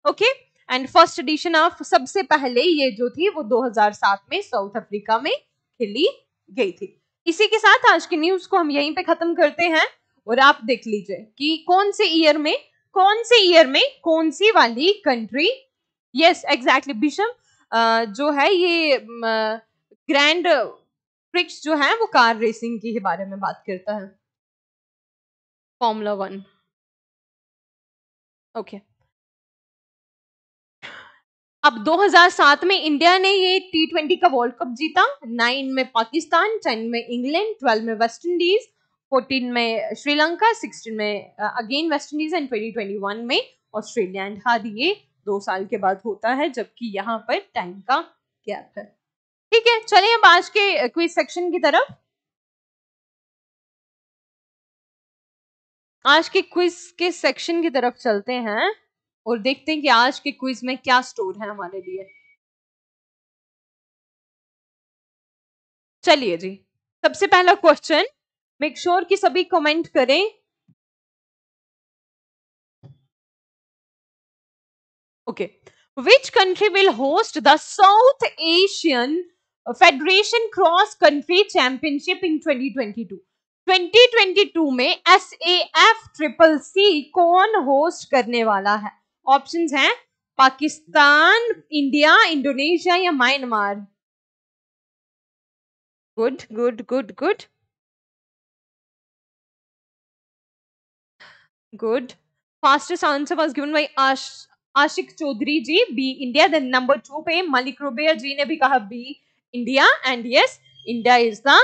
B: okay okay? And first edition of सबसे पहले ये जो थी वो 2007 में साउथ अफ्रीका में खेली गई थी इसी के साथ आज की न्यूज को हम यहीं पे खत्म करते हैं और आप देख लीजिए कि कौन से ईयर में कौन से ईयर में कौन सी वाली कंट्री यस एग्जैक्टली बिशम जो है ये ग्रैंड प्रिक्स जो है वो कार रेसिंग के बारे में बात करता है फॉर्मूला वन
A: ओके okay. अब
B: 2007 में इंडिया ने ये टी ट्वेंटी का वर्ल्ड कप जीता नाइन में पाकिस्तान टेन में इंग्लैंड ट्वेल्व में वेस्ट इंडीज फोर्टीन में श्रीलंका सिक्सटीन में again West Indies and twenty twenty one में ऑस्ट्रेलिया एंड हार ये दो साल के बाद होता है जबकि यहाँ पर टाइम का गैप है ठीक है चले अब आज के क्विज सेक्शन की तरफ
A: आज के क्विज के सेक्शन की तरफ चलते हैं और देखते हैं कि आज के क्विज में क्या स्टोर है हमारे लिए चलिए जी सबसे पहला क्वेश्चन मेक श्योर कि सभी कमेंट करें okay which country will
B: host the South Asian federation cross country championship in 2022 2022 में S A F triple C कौन होस्ट करने वाला है ऑप्शंस हैं पाकिस्तान इंडिया इंडोनेशिया या Myanmar good good good
A: good good
B: fastest answer was given by Ashiq Chaudhary ji B India then number two पे मलिक रुबिया जी ने भी कहा B India and yes India is the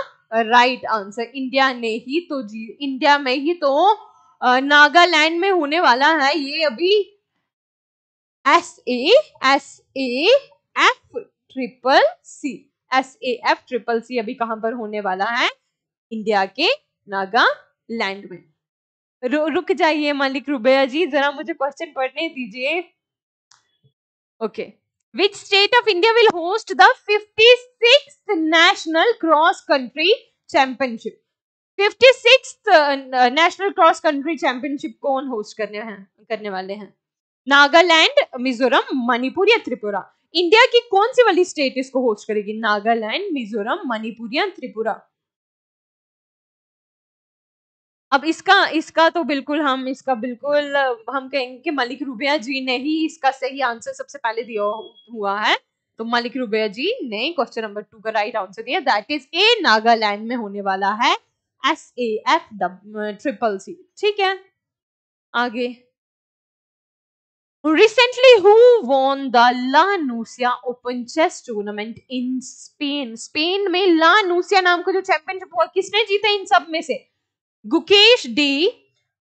B: right answer India ने ही तो जी इंडिया में ही तो नागालैंड में होने वाला है ये अभी S A S A F triple C S A F triple C अभी कहां पर होने वाला है इंडिया के नागा लैंड में रु, रुक जाइए मालिक रुबैया जी जरा मुझे क्वेश्चन पढ़ने दीजिए okay which state of India will host the fifty six national cross country championship fifty six national cross country championship कौन होस्ट करने हैं करने वाले हैं नागालैंड मिजोरम मणिपुर या त्रिपुरा इंडिया की कौन सी वाली स्टेट इसको होस्ट करेगी नागालैंड मिजोरम मणिपुर या त्रिपुरा अब इसका इसका तो बिल्कुल हम इसका बिल्कुल हम कहेंगे कि मलिक रुबिया जी ने ही इसका सही आंसर सबसे पहले दिया हुआ है तो मलिक रुबिया जी ने क्वेश्चन नंबर टू का राइट आंसर दिया दैट इज ए नागालैंड में होने वाला है S A F triple C ठीक है आगे Recently, who won the La Nucia Open Chess Tournament in Spain? spain में la nucia नाम का जो championship हुआ किसने जीता इन सब में से gukesh d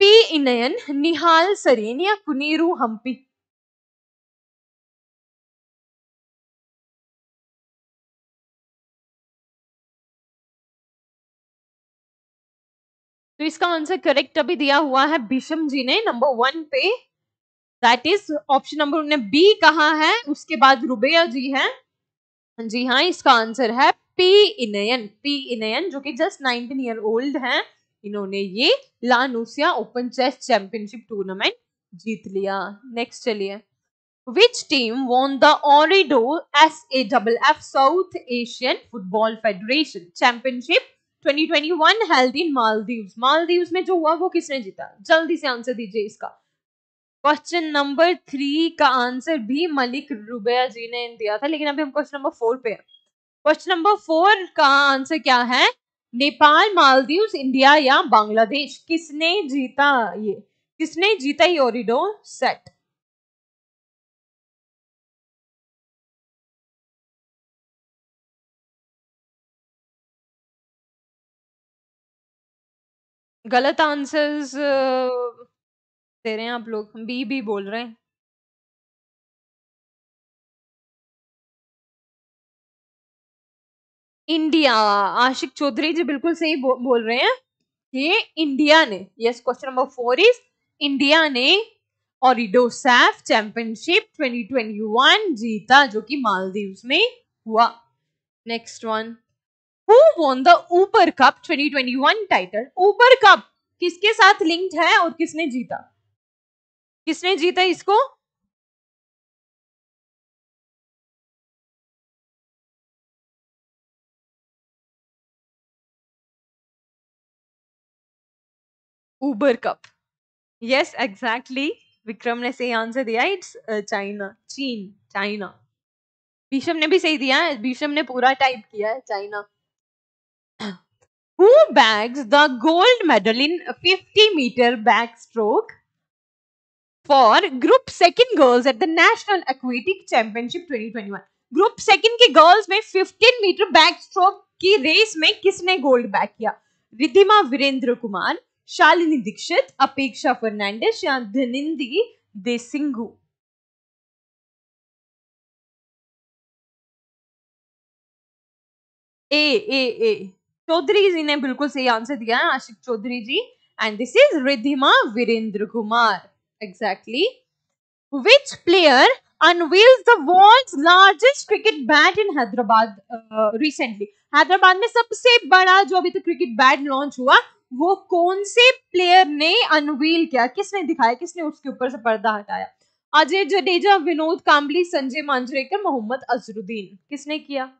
B: p inayan
A: nihal सरेन या kuniru hampi
B: तो इसका आंसर करेक्ट अभी दिया हुआ है बिशम जी ने नंबर वन पे दैट इज ऑप्शन नंबर उन्हें बी कहा है उसके बाद रुबेया जी है जी हाँ इसका आंसर है पी इनयन पी इनयन जो कि जस्ट नाइनटीन ईयर ओल्ड हैं इन्होंने ये La Nucia open chess championship tournament जीत लिया नेक्स्ट चलिए which team won the Ooredoo S A double F South Asian football federation championship 2021 held in Maldives Maldives में जो हुआ वो किसने जीता जल्दी से आंसर दीजिए इसका क्वेश्चन नंबर थ्री का आंसर भी मलिक रुबैया जी ने दिया था लेकिन अभी हम क्वेश्चन नंबर फोर पे क्वेश्चन नंबर फोर का आंसर क्या है नेपाल मालदीव इंडिया या बांग्लादेश किसने जीता ये किसने
A: जीता ये ओरिडो सेट गलत आंसर्स दे रहे हैं आप लोग हम बी बी बोल रहे हैं इंडिया आशिक चौधरी जी
B: बिल्कुल सही बो, बोल रहे हैं कि इंडिया ने yes question number four is India ने ऑरिडोसैफ चैंपियनशिप 2021 जीता जो कि मालदीव्स में हुआ next one who won the Uber cup 2021 title Uber cup किसके साथ लिंक्ड है और किसने जीता
A: किसने जीता इसको Uber cup yes
B: exactly Vikram ने सही आंसर दिया इट्स चाइना uh, चीन चाइना भीषम ने भी सही दिया भीषम ने पूरा टाइप किया है China Who bags the gold medal in 50 meter backstroke for group second girls at the national aquatic championship 2021 group second के गर्ल्स में 15 मीटर बैक स्ट्रोक की रेस में किसने गोल्ड बैक किया रिधिमा वीरेंद्र कुमार शालिनी दीक्षित अपेक्षा फर्नांडिस या धनिंदी दे सिंगू
A: ए ए ए चौधरी
B: जी ने बिल्कुल सही आंसर दिया है Ashiq Chaudhary ji and this is Ridhima Virendra Kumar Exactly. Which player unveils the world's largest cricket bat in Hyderabad uh, recently? Hyderabad में सबसे बड़ा जो अभी तक क्रिकेट बैट लॉन्च हुआ वो कौन से प्लेयर ने अनवील किया किसने दिखाया किसने उसके ऊपर से पर्दा हटाया अजय जडेजा विनोद काम्बली संजय मांजरेकर मोहम्मद
A: अजरुद्दीन किसने किया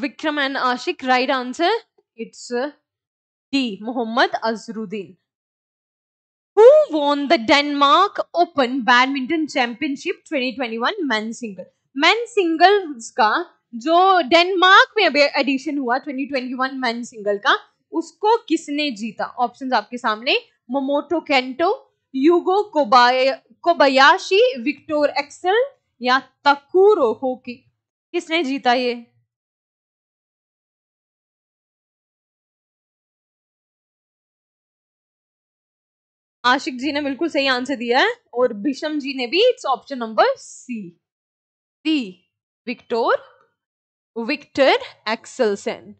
B: Vikram and Ashik. Right answer. It's D. Muhammad Azruddin. Who won the Denmark Open Badminton Championship 2021 men single? Men singles का जो डेनमार्क में अभी एडिशन हुआ 2021 men single का उसको किसने जीता ऑप्शंस आपके सामने Momota Kento Yugo Kobay Kobayashi Viktor Axel या तकुरो होकी किसने जीता ये
A: आशिक जी ने बिल्कुल सही आंसर दिया है और भीषम जी ने भी it's option number C C Viktor Viktor
B: Axelsen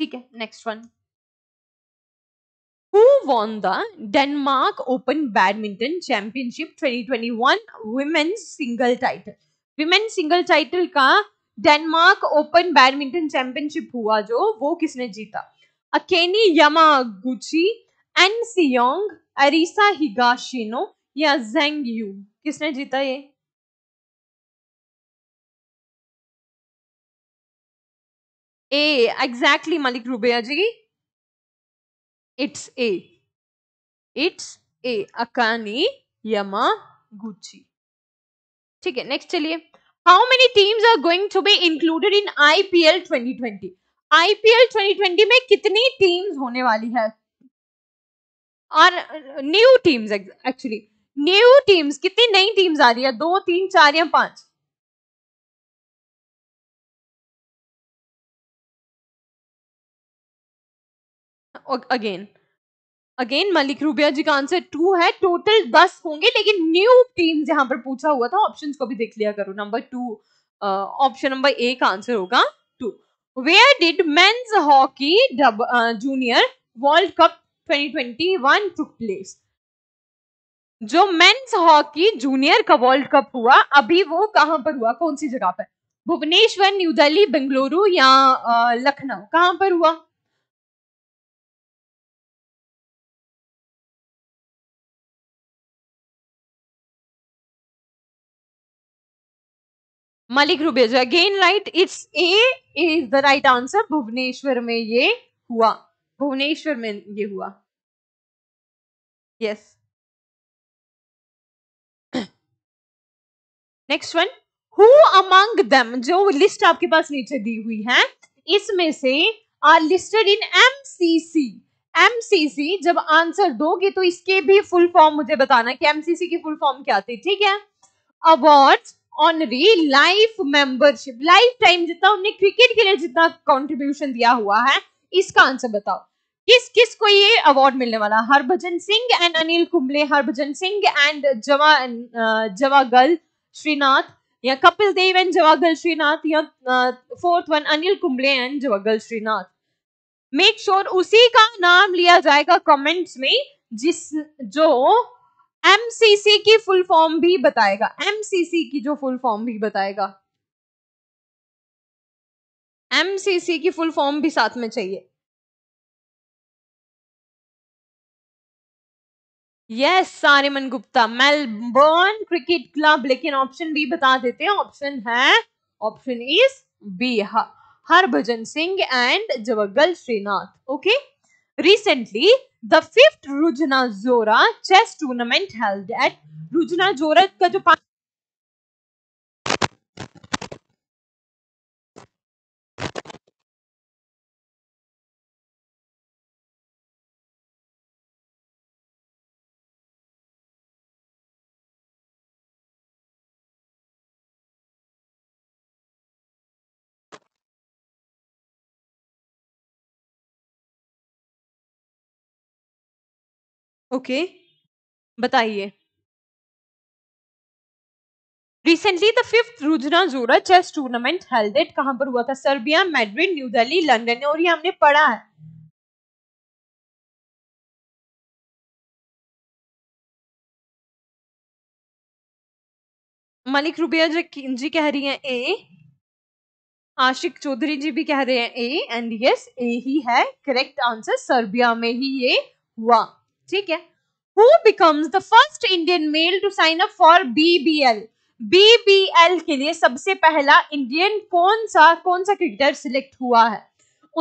B: ठीक है next one Who won the Denmark Open Badminton Championship 2021 Women's Single Title? Women's Single Title का Denmark Open Badminton Championship हुआ जो वो किसने जीता अकेनी यमागुची एन सियोंग अरिसा हिगाशिनो या जेंग यू किसने जीता ये
A: A exactly Malik Rubeya ji it's A
B: it's A Akane Yamaguchi ठीक है नेक्स्ट चलिए how many teams are going to be included in IPL 2020? IPL 2020 में कितनी टीम्स होने वाली है और new teams actually new teams कितनी नई टीम्स आ रही है
A: दो तीन चार या पांच अगेन
B: अगेन मलिक रूबिया जी का आंसर टू है टोटल दस होंगे लेकिन न्यू टीम्स यहां पर पूछा हुआ था ऑप्शंस को भी देख लिया करो number two option number A का आंसर होगा two where did men's hockey junior world cup 2021 took place. जो मेन्स हॉकी जूनियर का वर्ल्ड कप हुआ अभी वो कहां पर हुआ कौन सी जगह पर भुवनेश्वर न्यू दिल्ली बेंगलुरु या
A: लखनऊ कहां पर हुआ
B: Malik Rubez again right it's A is the right answer Bhubaneswar में ये हुआ भुवनेश्वर में ये हुआ yes next one who among them जो लिस्ट आपके पास नीचे दी हुई है इसमें से are listed in MCC MCC जब आंसर दोगे तो इसके भी फुल फॉर्म मुझे बताना कि एमसीसी की फुल फॉर्म क्या थी ठीक है award honorary life membership life time जितना उन्हें क्रिकेट के लिए जितना कंट्रीब्यूशन दिया हुआ है इसका आंसर बताओ किस किस को ये अवार्ड मिलने वाला हरभजन सिंह एंड अनिल कुंबले हरभजन सिंह एंड जवा जवागल श्रीनाथ या कपिल देव एंड जवागल श्रीनाथ या fourth one Anil Kumble and Javagal Srinath make sure sure उसी का नाम लिया जाएगा कमेंट्स में जिस जो एम की फुल फॉर्म भी बताएगा
A: एम की जो फुल फॉर्म भी बताएगा एम की फुल फॉर्म भी साथ में चाहिए
B: यस सारिमन गुप्ता मेलबोर्न क्रिकेट क्लब लेकिन ऑप्शन बी बता देते हैं ऑप्शन है option is B Harbhajan Singh and Javagal Srinath okay recently the fifth Rujna Zora chess tournament held at Rujna Zora का जो पांच
A: ओके, बताइए।
B: Recently the fifth Rujna Zora chess tournament held it पर हुआ था? Serbia, Madrid, New Delhi, London और ये हमने पढ़ा है। मलिक रुबिया जी जी कह रही हैं ए। आशिक चौधरी जी भी कह रहे हैं ए एंड यस ए ही है करेक्ट आंसर सर्बिया में ही ये हुआ। ठीक है who becomes the first Indian male to sign up for BBL BBL के लिए सबसे पहला इंडियन कौन सा कौन सा क्रिकेटर सिलेक्ट हुआ है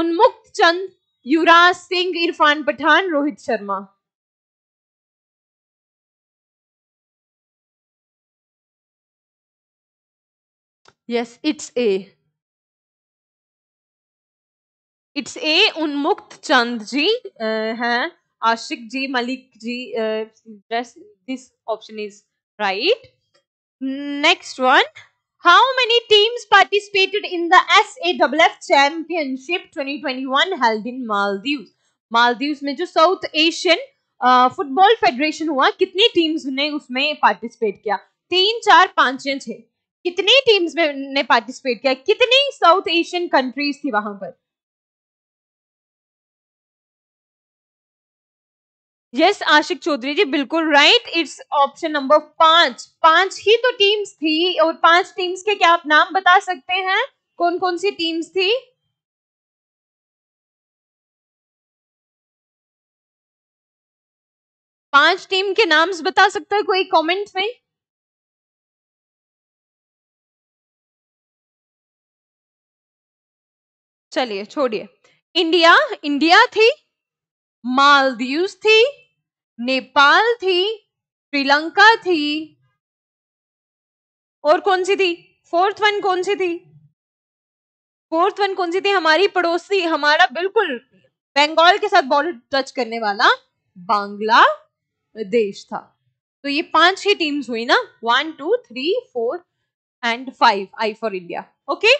B: Unmukt Chand Yuvraj Singh Irfan Pathan Rohit Sharma
A: yes it's A
B: it's a Unmukt Chand ji हैं Ashiq ji Malik ji this option is right next one how many teams participated in the S A W F championship twenty twenty one held in Maldives Maldives में जो साउथ एशियन फुटबॉल फेडरेशन हुआ कितनी टीम्स ने उसमें पार्टिसिपेट किया तीन चार पांच छह कितनी टीम्स में ने पार्टिसिपेट किया कितनी साउथ एशियन कंट्रीज थी वहां पर यस आशिक चौधरी जी बिल्कुल राइट इट्स ऑप्शन नंबर पांच पांच ही तो टीम्स थी और पांच टीम्स के क्या आप नाम बता सकते हैं कौन कौन सी टीम्स थी
A: पांच टीम के नाम्स बता सकता है कोई कमेंट में
B: चलिए छोड़िए इंडिया इंडिया थी मालदीव थी नेपाल थी श्रीलंका थी और कौन सी थी फोर्थ वन कौन सी थी फोर्थ वन कौन सी थी हमारी पड़ोसी हमारा बिल्कुल बंगाल के साथ बॉर्डर टच करने वाला बांग्लादेश था तो ये पांच ही टीम्स हुई ना one two three four and five I for India okay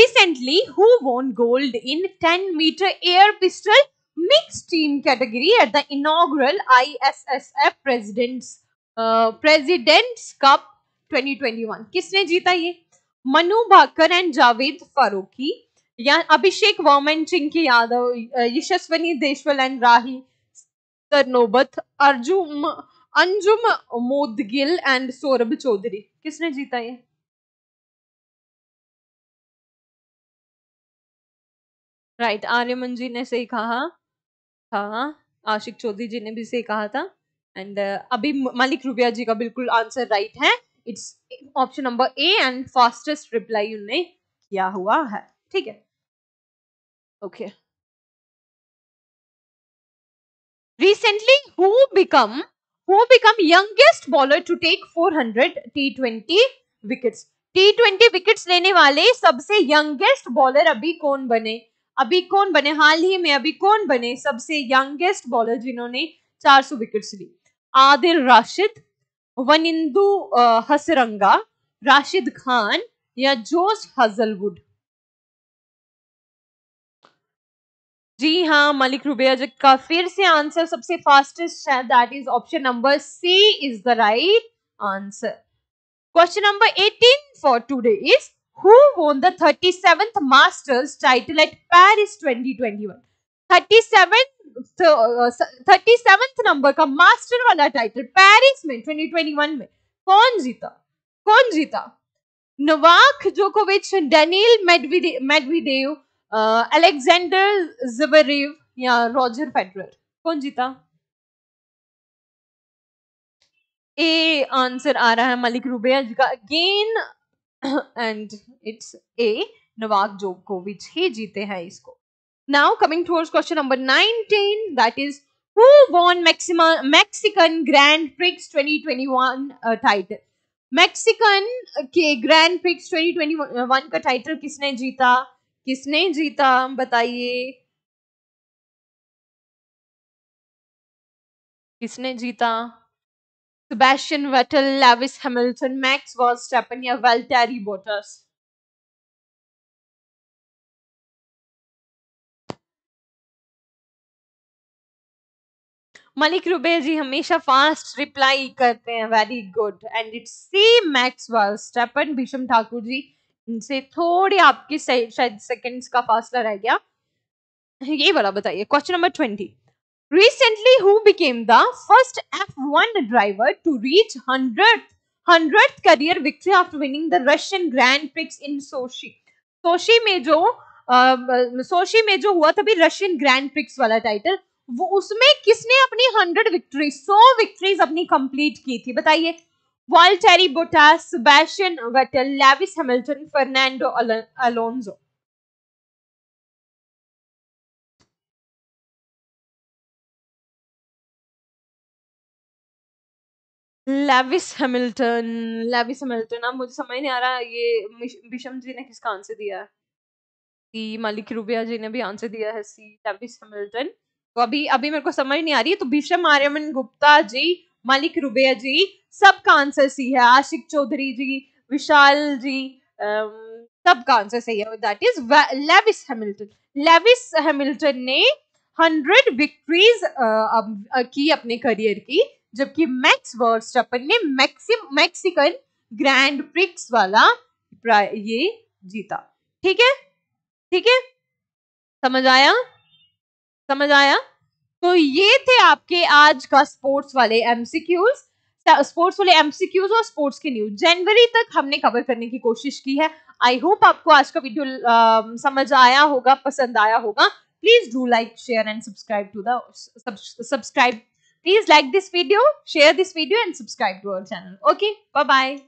B: recently who won gold in ten metre air pistol mixed team category at the inaugural ISSF President's uh, Presidents cup 2021 किसने जीता ये मनु भाकर एंड जावेद फारूकी या अभिषेक वर्मन चिंकी यादव यशस्वनी देशवल एंड राही तरनोबत अर्जुम अंजुम मोदगिल एंड सौरभ चौधरी किसने जीता ये राइट right, आर्यमन जी ने सही कहा हाँ आशिक चौधरी जी ने भी से कहा था एंड uh, अभी मलिक रुबिया जी का बिल्कुल आंसर राइट है it's option number A and fastest reply उन्हें किया हुआ है ठीक है
A: okay recently
B: who become who become youngest bowler to take 400 T20 wickets T20 wickets लेने वाले सबसे यंगेस्ट बॉलर अभी कौन बने अभी कौन बने हाल ही में अभी कौन बने सबसे यंगेस्ट बॉलर जिन्होंने 400 विकेट्स ली आदिल राशिद वनिंदु हसरंगा राशिद खान या जोश हजलवुड जी हाँ मलिक रुबेया जी का फिर से आंसर सबसे फास्टेस्ट है that is option number C is the right answer question number 18 for today is who won the 37th Masters title at Paris 2021. 37th, 37th number का मास्टर वाला टाइटल पेरिस में 2021 में कौन जीता कौन जीता नवाक जोकोविच डेनिल मेडविडेव अलेक्जेंडर जबरेव या रॉजर फेडरर कौन जीता ए आंसर आ रहा है मलिक रुबेया का again and it's a Novak जोकोविच ही जीते हैं इसको now coming towards question number nineteen that is Who won Mexican Mexican Grand Prix 2021 uh, title? Mexican uh, के Grand Prix 2021 का title किसने जीता किसने जीता
A: बताइए किसने जीता Sebastian Vettel, Lewis Hamilton, Max Verstappen या Valtteri Bottas. मलिक
B: रुबे जी हमेशा फास्ट रिप्लाई करते हैं very good and it's same Max Verstappen Bhisham Thakur ji इनसे थोड़े आपके शायद सेकंड्स का फासला रह गया ये वाला बताइए question number twenty Recently, who became the first F1 driver to reach 100th, 100th career victory after winning the Russian Grand Prix in Sochi? Sochi में जो सोशी में जो हुआ था भी रशियन ग्रैंड प्रिक्स वाला टाइटल वो उसमें किसने अपनी हंड्रेड विक्ट्री सौ विक्ट्रीज अपनी कंप्लीट की थी बताइए Valtteri Bottas Sebastian Vettel Lewis Hamilton Fernando alonso
A: Lewis Hamilton Lewis Hamilton
B: अब मुझे समझ नहीं आ रहा ये बिशम जी ने किसका आंसर दिया है सी मालिक रुबिया जी ने भी आंसर दिया है सी लेविस हैमिल्टन तो अभी अभी मेरे को समझ नहीं आ रही है तो भीषम आर्यमन गुप्ता जी मालिक रुबिया जी सबका आंसर सी है आशिक चौधरी जी विशाल जी सबका आंसर सही है that is Lewis Hamilton Lewis Hamilton ने हंड्रेड विक्ट्रीज की अपने करियर की जबकि मैक्स वर्सन ने मैक्सिम मैक्सिकन ग्रैंड प्रिक्स वाला ये जीता ठीक है ठीक है समझ आया समझ आया तो ये थे आपके आज का स्पोर्ट्स वाले एमसीक्यूज स्पोर्ट्स वाले एमसीक्यूज और स्पोर्ट्स की न्यूज जनवरी तक हमने कवर करने की कोशिश की है आई होप आपको आज का वीडियो समझ आया होगा पसंद आया होगा please do like share and subscribe to the subscribe Please like this video, share this video and subscribe to our channel. Okay, bye-bye.